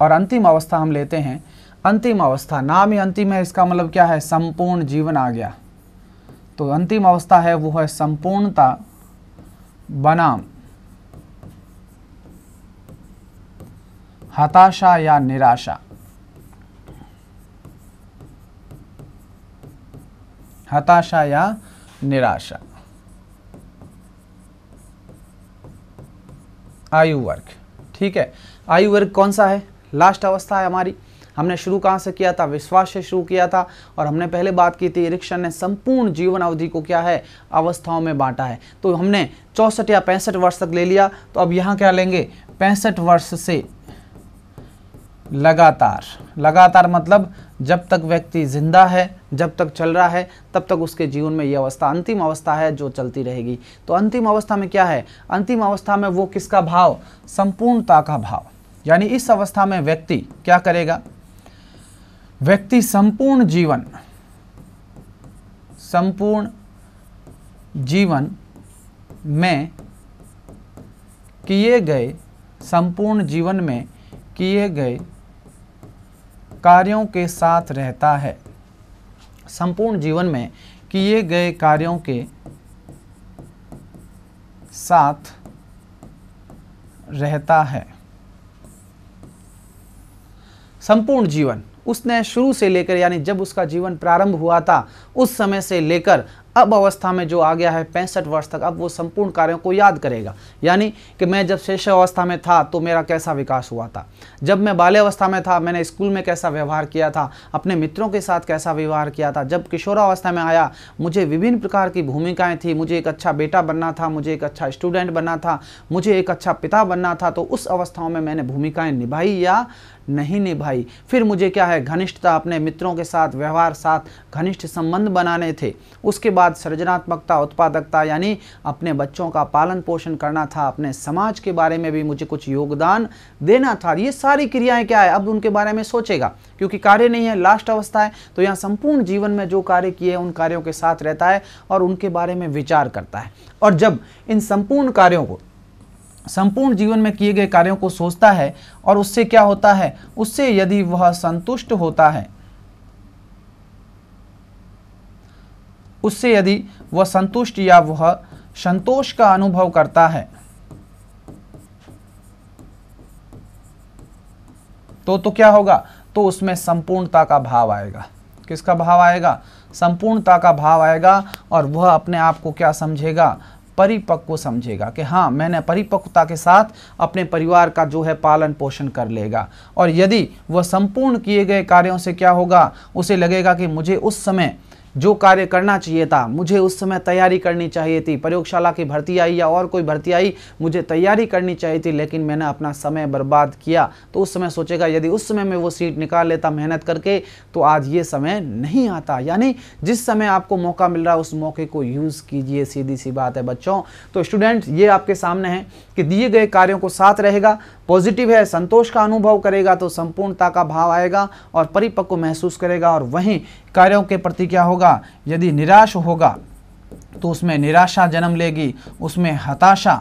और अंतिम अवस्था हम लेते हैं अंतिम अवस्था नाम ही अंतिम है इसका मतलब क्या है संपूर्ण जीवन आ गया तो अंतिम अवस्था है वो है संपूर्णता बनाम हताशा या निराशा हताशा या निराशा आयु वर्ग ठीक है आयु वर्ग कौन सा है लास्ट अवस्था है हमारी हमने शुरू कहाँ से किया था विश्वास से शुरू किया था और हमने पहले बात की थी इरिक्शन ने संपूर्ण जीवन अवधि को क्या है अवस्थाओं में बांटा है तो हमने चौसठ या पैंसठ वर्ष तक ले लिया तो अब यहाँ क्या लेंगे पैंसठ वर्ष से लगातार लगातार मतलब जब तक व्यक्ति जिंदा है जब तक चल रहा है तब तक उसके जीवन में ये अवस्था अंतिम अवस्था है जो चलती रहेगी तो अंतिम अवस्था में क्या है अंतिम अवस्था में वो किसका भाव संपूर्णता का भाव यानी इस अवस्था में व्यक्ति क्या करेगा व्यक्ति संपूर्ण जीवन संपूर्ण जीवन में किए गए संपूर्ण जीवन में किए गए कार्यों के साथ रहता है संपूर्ण जीवन में किए गए कार्यों के साथ रहता है संपूर्ण जीवन उसने शुरू से लेकर यानी जब उसका जीवन प्रारंभ हुआ था उस समय से लेकर अब अवस्था में जो आ गया है पैंसठ वर्ष तक अब वो संपूर्ण कार्यों को याद करेगा यानी कि मैं जब शेष अवस्था में था तो मेरा कैसा विकास हुआ था जब मैं बाल्यावस्था में था मैंने स्कूल में कैसा व्यवहार किया था अपने मित्रों के साथ कैसा व्यवहार किया था जब किशोरावस्था में आया मुझे विभिन्न प्रकार की भूमिकाएँ थी मुझे एक अच्छा बेटा बनना था मुझे एक अच्छा स्टूडेंट बनना था मुझे एक अच्छा पिता बनना था तो उस अवस्थाओं में मैंने भूमिकाएँ निभाई या नहीं निभाई फिर मुझे क्या है घनिष्ठता अपने मित्रों के साथ व्यवहार साथ घनिष्ठ संबंध बनाने थे उसके बाद सृजनात्मकता उत्पादकता यानी अपने बच्चों का पालन पोषण करना था अपने समाज के बारे में भी मुझे कुछ योगदान देना था ये सारी क्रियाएं क्या है अब उनके बारे में सोचेगा क्योंकि कार्य नहीं है लास्ट अवस्था है तो यहाँ संपूर्ण जीवन में जो कार्य किए उन कार्यों के साथ रहता है और उनके बारे में विचार करता है और जब इन संपूर्ण कार्यों को संपूर्ण जीवन में किए गए कार्यों को सोचता है और उससे क्या होता है उससे यदि वह संतुष्ट होता है उससे यदि वह संतुष्ट या वह संतोष का अनुभव करता है तो तो क्या होगा तो उसमें संपूर्णता का भाव आएगा किसका भाव आएगा संपूर्णता का भाव आएगा और वह अपने आप को क्या समझेगा परिपक्व समझेगा कि हाँ मैंने परिपक्वता के साथ अपने परिवार का जो है पालन पोषण कर लेगा और यदि वह संपूर्ण किए गए कार्यों से क्या होगा उसे लगेगा कि मुझे उस समय जो कार्य करना चाहिए था मुझे उस समय तैयारी करनी चाहिए थी प्रयोगशाला की भर्ती आई या और कोई भर्ती आई मुझे तैयारी करनी चाहिए थी लेकिन मैंने अपना समय बर्बाद किया तो उस समय सोचेगा यदि उस समय मैं वो सीट निकाल लेता मेहनत करके तो आज ये समय नहीं आता यानी जिस समय आपको मौका मिल रहा है उस मौके को यूज़ कीजिए सीधी सी बात है बच्चों तो स्टूडेंट ये आपके सामने है कि दिए गए कार्यों को साथ रहेगा पॉजिटिव है संतोष का अनुभव करेगा तो संपूर्णता का भाव आएगा और परिपक्व महसूस करेगा और वहीं कार्यों के प्रति क्या होगा यदि निराश होगा तो उसमें निराशा जन्म लेगी उसमें हताशा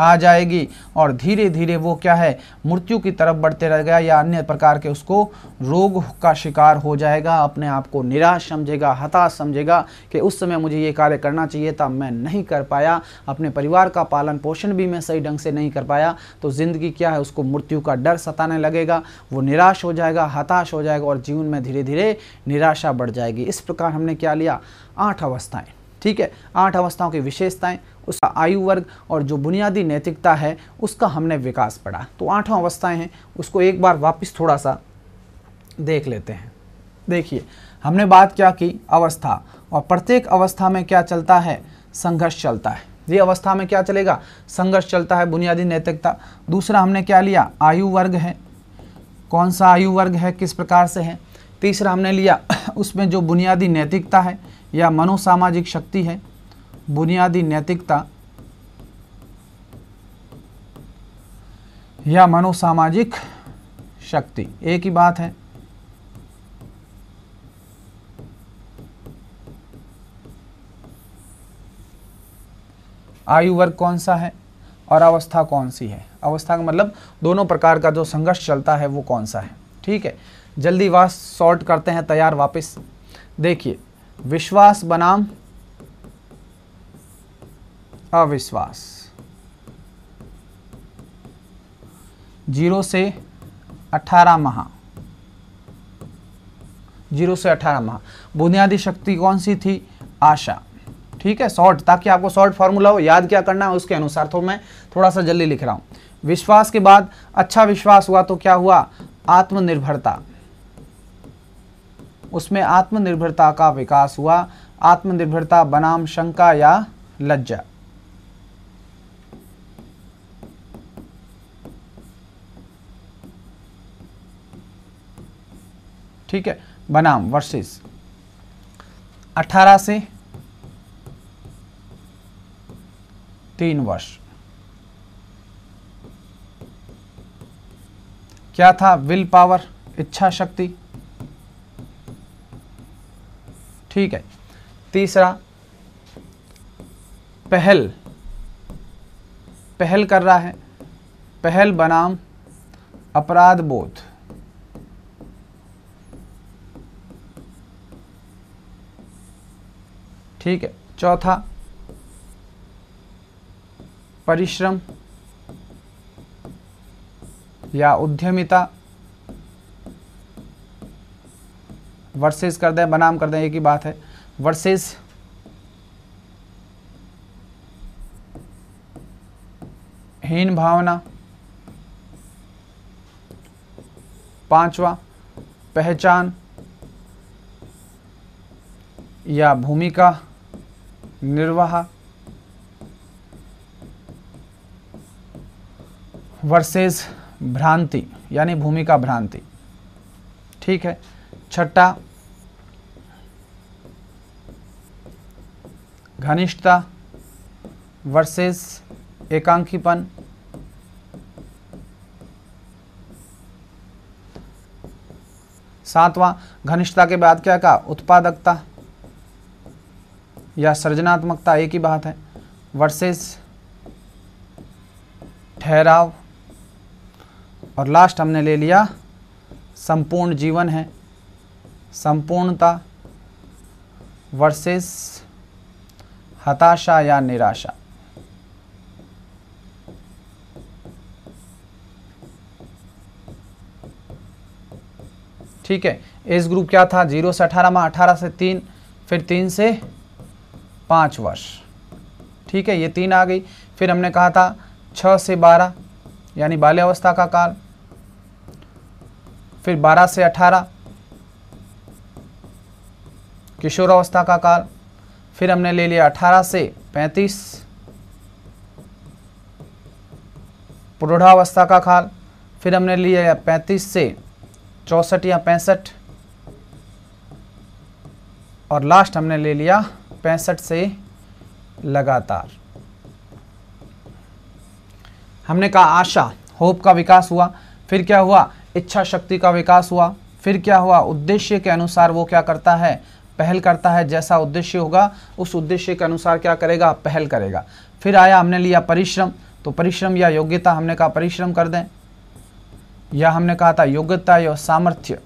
आ जाएगी और धीरे धीरे वो क्या है मृत्यु की तरफ बढ़ते रह गया या अन्य प्रकार के उसको रोग का शिकार हो जाएगा अपने आप को निराश समझेगा हताश समझेगा कि उस समय मुझे ये कार्य करना चाहिए था मैं नहीं कर पाया अपने परिवार का पालन पोषण भी मैं सही ढंग से नहीं कर पाया तो ज़िंदगी क्या है उसको मृत्यु का डर सताने लगेगा वो निराश हो जाएगा हताश हो जाएगा और जीवन में धीरे धीरे निराशा बढ़ जाएगी इस प्रकार हमने क्या लिया आठ अवस्थाएँ ठीक है आठ अवस्थाओं की विशेषताएँ उसका आयु वर्ग और जो बुनियादी नैतिकता है उसका हमने विकास पढ़ा तो आठों अवस्थाएं हैं उसको एक बार वापस थोड़ा सा देख लेते हैं देखिए हमने बात क्या की अवस्था और प्रत्येक अवस्था में क्या चलता है संघर्ष चलता है ये अवस्था में क्या चलेगा संघर्ष चलता है बुनियादी नैतिकता दूसरा हमने क्या लिया आयु वर्ग है कौन सा आयु वर्ग है किस प्रकार से है तीसरा हमने लिया उसमें जो बुनियादी नैतिकता है या मनोसामाजिक शक्ति है बुनियादी नैतिकता या मनोसामाजिक शक्ति एक ही बात है आयु वर्ग कौन सा है और अवस्था कौन सी है अवस्था का मतलब दोनों प्रकार का जो संघर्ष चलता है वो कौन सा है ठीक है जल्दी वास सॉर्ट करते हैं तैयार वापस देखिए विश्वास बनाम अविश्वास जीरो से अठारह माह जीरो से अठारह माह बुनियादी शक्ति कौन सी थी आशा ठीक है शॉर्ट ताकि आपको शॉर्ट फॉर्मूला हो याद क्या करना है उसके अनुसार तो मैं थोड़ा सा जल्दी लिख रहा हूं विश्वास के बाद अच्छा विश्वास हुआ तो क्या हुआ आत्मनिर्भरता उसमें आत्मनिर्भरता का विकास हुआ आत्मनिर्भरता बनाम शंका या लज्जा ठीक है बनाम वर्सेस 18 से तीन वर्ष क्या था विल पावर इच्छा शक्ति ठीक है तीसरा पहल पहल कर रहा है पहल बनाम अपराध बोध ठीक है चौथा परिश्रम या उद्यमिता वर्सेस कर दें बनाम कर दें एक ही बात है वर्सेस हीन भावना पांचवा पहचान या भूमिका निर्वाह वर्सेस भ्रांति यानी भूमिका भ्रांति ठीक है छठा घनिष्ठता वर्सेस एकांकीपन सातवां घनिष्ठता के बाद क्या कहा उत्पादकता या सृजनात्मकता एक ही बात है वर्सेस ठहराव और लास्ट हमने ले लिया संपूर्ण जीवन है संपूर्णता वर्सेस हताशा या निराशा ठीक है एज ग्रुप क्या था जीरो से अठारह में अठारह से तीन फिर तीन से पाँच वर्ष ठीक है ये तीन आ गई फिर हमने कहा था छः से बारह यानी बाल्यावस्था का काल फिर बारह से अठारह किशोरावस्था का काल फिर हमने ले लिया अठारह से पैंतीस प्रौढ़ावस्था का काल फिर हमने लिया पैंतीस से चौंसठ या पैंसठ और लास्ट हमने ले लिया पैंसठ से लगातार हमने कहा आशा होप का विकास हुआ फिर क्या हुआ इच्छा शक्ति का विकास हुआ फिर क्या हुआ उद्देश्य के अनुसार वो क्या करता है पहल करता है जैसा उद्देश्य होगा उस उद्देश्य के अनुसार क्या करेगा पहल करेगा फिर आया हमने लिया परिश्रम तो परिश्रम या योग्यता हमने कहा परिश्रम कर दें या हमने कहा था योग्यता या सामर्थ्य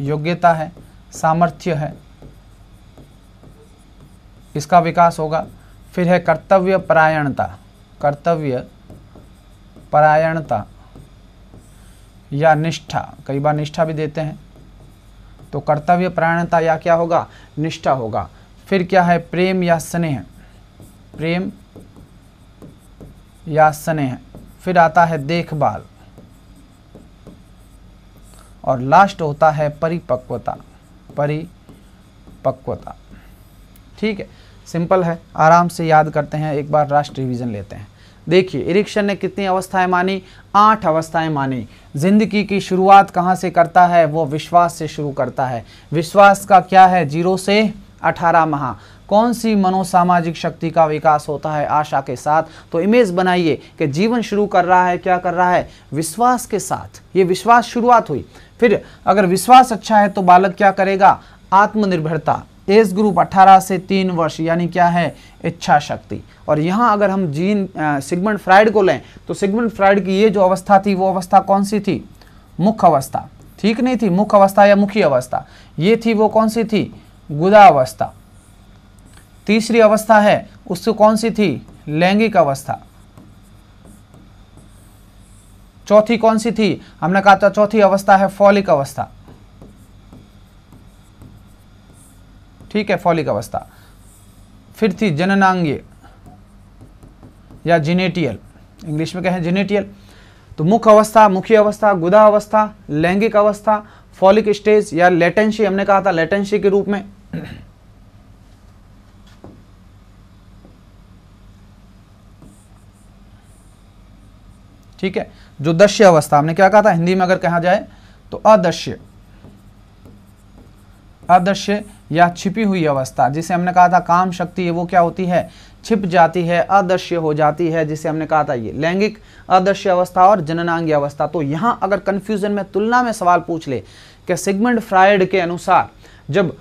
योग्यता है सामर्थ्य है किसका विकास होगा फिर है कर्तव्य परायणता कर्तव्य परायणता या निष्ठा कई बार निष्ठा भी देते हैं तो कर्तव्य प्रायणता या क्या होगा निष्ठा होगा फिर क्या है प्रेम या स्नेह प्रेम या स्नेह फिर आता है देखभाल और लास्ट होता है परिपक्वता परिपक्वता ठीक है सिंपल है आराम से याद करते हैं एक बार राष्ट्र रिविज़न लेते हैं देखिए इरिक्शन ने कितनी अवस्थाएं मानी आठ अवस्थाएं मानी जिंदगी की शुरुआत कहाँ से करता है वो विश्वास से शुरू करता है विश्वास का क्या है जीरो से अठारह माह कौन सी मनोसामाजिक शक्ति का विकास होता है आशा के साथ तो इमेज बनाइए कि जीवन शुरू कर रहा है क्या कर रहा है विश्वास के साथ ये विश्वास शुरुआत हुई फिर अगर विश्वास अच्छा है तो बालक क्या करेगा आत्मनिर्भरता एज ग्रुप 18 से तीन वर्ष यानी क्या है इच्छा शक्ति और यहाँ अगर हम जीन सिगमंड फ्राइड को लें तो सिगमंड फ्राइड की ये जो अवस्था थी वो अवस्था कौन सी थी मुख्य अवस्था ठीक नहीं थी मुख्य अवस्था या मुखी अवस्था ये थी वो कौन सी थी गुदा अवस्था तीसरी अवस्था है उसको कौन सी थी लैंगिक अवस्था चौथी कौन सी थी हमने कहा था चौथी अवस्था है फॉलिक अवस्था ठीक है फॉलिक अवस्था फिर थी जननांगीय या जिनेटियल इंग्लिश में कहें जिनेटियल तो मुख अवस्था मुख्य अवस्था गुदा अवस्था लैंगिक अवस्था फॉलिक स्टेज या लेटेंसी हमने कहा था लेटेंसी के रूप में ठीक है जो दश्य अवस्था हमने क्या कहा था हिंदी में अगर कहा जाए तो अदश्य अदृश्य या छिपी हुई अवस्था जिसे हमने कहा था काम शक्ति है वो क्या होती है छिप जाती है अदृश्य हो जाती है जिसे हमने कहा था ये लैंगिक अदृश्य अवस्था और जननांगी अवस्था तो यहाँ अगर कन्फ्यूजन में तुलना में सवाल पूछ ले कि सिगमंड फ्राइड के अनुसार जब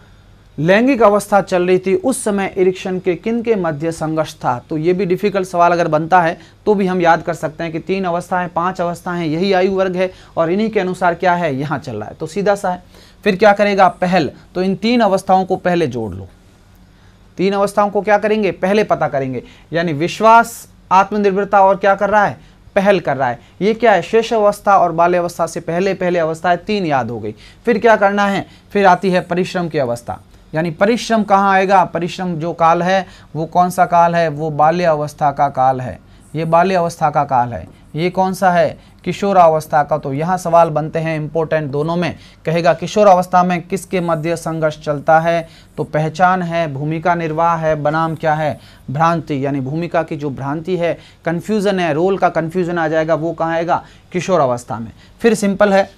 लैंगिक अवस्था चल रही थी उस समय इरिक्शन के किन के मध्य संघर्ष था तो ये भी डिफिकल्ट सवाल अगर बनता है तो भी हम याद कर सकते हैं कि तीन अवस्थाएं पांच अवस्थाएं यही आयु वर्ग है और इन्हीं के अनुसार क्या है यहाँ चल रहा है तो सीधा सा है फिर क्या करेगा पहल तो इन तीन अवस्थाओं को पहले जोड़ लो तीन अवस्थाओं को क्या करेंगे पहले पता करेंगे यानी विश्वास आत्मनिर्भरता और क्या कर रहा है पहल कर रहा है ये क्या है शेष अवस्था और बाल्यावस्था से पहले पहले अवस्था है तीन याद हो गई फिर क्या करना है फिर आती है परिश्रम की अवस्था यानी परिश्रम कहाँ आएगा परिश्रम जो काल है वो कौन सा काल है वो बाल्यावस्था का काल है ये बाल्यावस्था का काल है ये कौन सा है किशोरावस्था का तो यहाँ सवाल बनते हैं इम्पोर्टेंट दोनों में कहेगा किशोरावस्था में किसके मध्य संघर्ष चलता है तो पहचान है भूमिका निर्वाह है बनाम क्या है भ्रांति यानी भूमिका की जो भ्रांति है कन्फ्यूज़न है रोल का कन्फ्यूज़न आ जाएगा वो कहाँ आएगा किशोरावस्था में फिर सिंपल है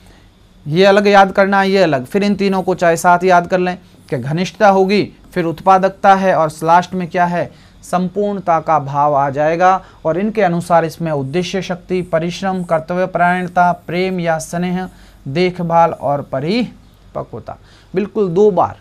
ये अलग याद करना ये अलग फिर इन तीनों को चाहे साथ याद कर लें कि घनिष्ठता होगी फिर उत्पादकता है और लास्ट में क्या है संपूर्णता का भाव आ जाएगा और इनके अनुसार इसमें उद्देश्य शक्ति परिश्रम कर्तव्य प्रेम या स्नेह देखभाल और परिपक्वता बिल्कुल दो बार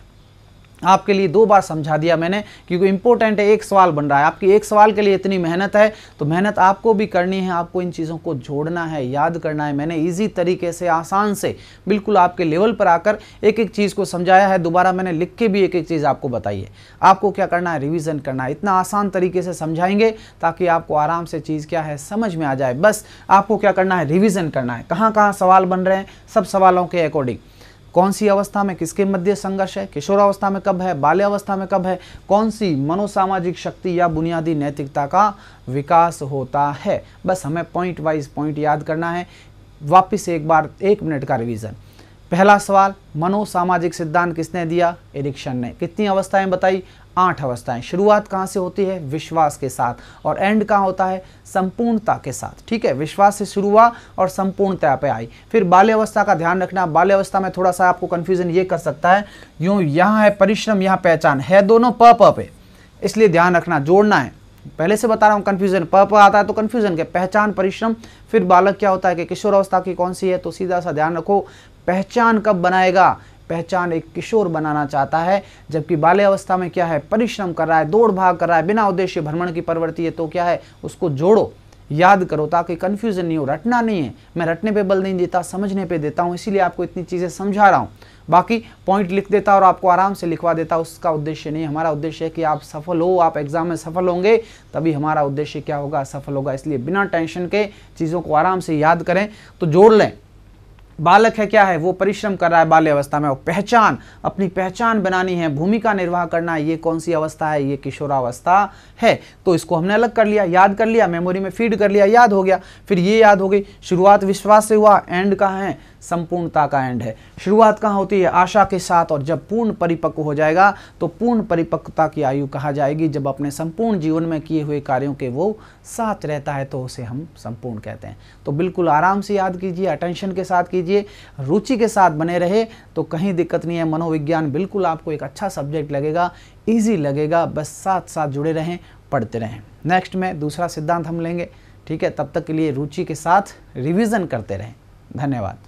आपके लिए दो बार समझा दिया मैंने क्योंकि इंपॉर्टेंट है एक सवाल बन रहा है आपकी एक सवाल के लिए इतनी मेहनत है तो मेहनत आपको भी करनी है आपको इन चीज़ों को जोड़ना है याद करना है मैंने इजी तरीके से आसान से बिल्कुल आपके लेवल पर आकर एक एक चीज़ को समझाया है दोबारा मैंने लिख के भी एक एक चीज़ आपको बताई है आपको क्या करना है रिविज़न करना है इतना आसान तरीके से समझाएंगे ताकि आपको आराम से चीज़ क्या है समझ में आ जाए बस आपको क्या करना है रिविज़न करना है कहाँ कहाँ सवाल बन रहे हैं सब सवालों के अकॉर्डिंग कौन सी अवस्था में किसके मध्य संघर्ष है किशोरावस्था में कब है बाल्यावस्था में कब है कौन सी मनोसामाजिक शक्ति या बुनियादी नैतिकता का विकास होता है बस हमें पॉइंट वाइज पॉइंट याद करना है वापिस एक बार एक मिनट का रिविजन पहला सवाल मनोसामाजिक सिद्धांत किसने दिया एरिक्शन ने कितनी अवस्थाएं बताई आठ अवस्थाएं शुरुआत कहाँ से होती है विश्वास के साथ और एंड कहाँ होता है संपूर्णता के साथ ठीक है विश्वास से शुरू हुआ और संपूर्णता पे आई फिर बाल्यावस्था का ध्यान रखना बाल्यावस्था में थोड़ा सा आपको कन्फ्यूजन ये कर सकता है यूँ यहाँ है परिश्रम यहाँ पहचान है दोनों प प पे इसलिए ध्यान रखना जोड़ना है पहले से बता रहा हूँ कंफ्यूजन प प आता है तो कन्फ्यूजन के पहचान परिश्रम फिर बालक क्या होता है कि किशोर अवस्था की कौन सी है तो सीधा सा ध्यान रखो पहचान कब बनाएगा पहचान एक किशोर बनाना चाहता है जबकि बाल्यावस्था में क्या है परिश्रम कर रहा है दौड़ भाग कर रहा है बिना उद्देश्य भ्रमण की प्रवृत्ति है तो क्या है उसको जोड़ो याद करो ताकि कन्फ्यूजन नहीं हो रटना नहीं है मैं रटने पर बल नहीं देता समझने पर देता हूँ इसीलिए आपको इतनी चीज़ें समझा रहा हूँ बाकी पॉइंट लिख देता और आपको आराम से लिखवा देता उसका उद्देश्य नहीं हमारा उद्देश्य है कि आप सफल हो आप एग्जाम में सफल होंगे तभी हमारा उद्देश्य क्या होगा सफल होगा इसलिए बिना टेंशन के चीज़ों को आराम से याद करें तो जोड़ लें बालक है क्या है वो परिश्रम कर रहा है बाल्य अवस्था में और पहचान अपनी पहचान बनानी है भूमिका निर्वाह करना है ये कौन सी अवस्था है ये किशोरावस्था है तो इसको हमने अलग कर लिया याद कर लिया मेमोरी में फीड कर लिया याद हो गया फिर ये याद हो गई शुरुआत विश्वास से हुआ एंड कहाँ है संपूर्णता का एंड है शुरुआत कहाँ होती है आशा के साथ और जब पूर्ण परिपक्व हो जाएगा तो पूर्ण परिपक्वता की आयु कहा जाएगी जब अपने संपूर्ण जीवन में किए हुए कार्यों के वो साथ रहता है तो उसे हम संपूर्ण कहते हैं तो बिल्कुल आराम से याद कीजिए अटेंशन के साथ कीजिए रुचि के साथ बने रहे तो कहीं दिक्कत नहीं है मनोविज्ञान बिल्कुल आपको एक अच्छा सब्जेक्ट लगेगा ईजी लगेगा बस साथ साथ जुड़े रहें पढ़ते रहें नेक्स्ट में दूसरा सिद्धांत हम लेंगे ठीक है तब तक के लिए रुचि के साथ रिविज़न करते रहें धन्यवाद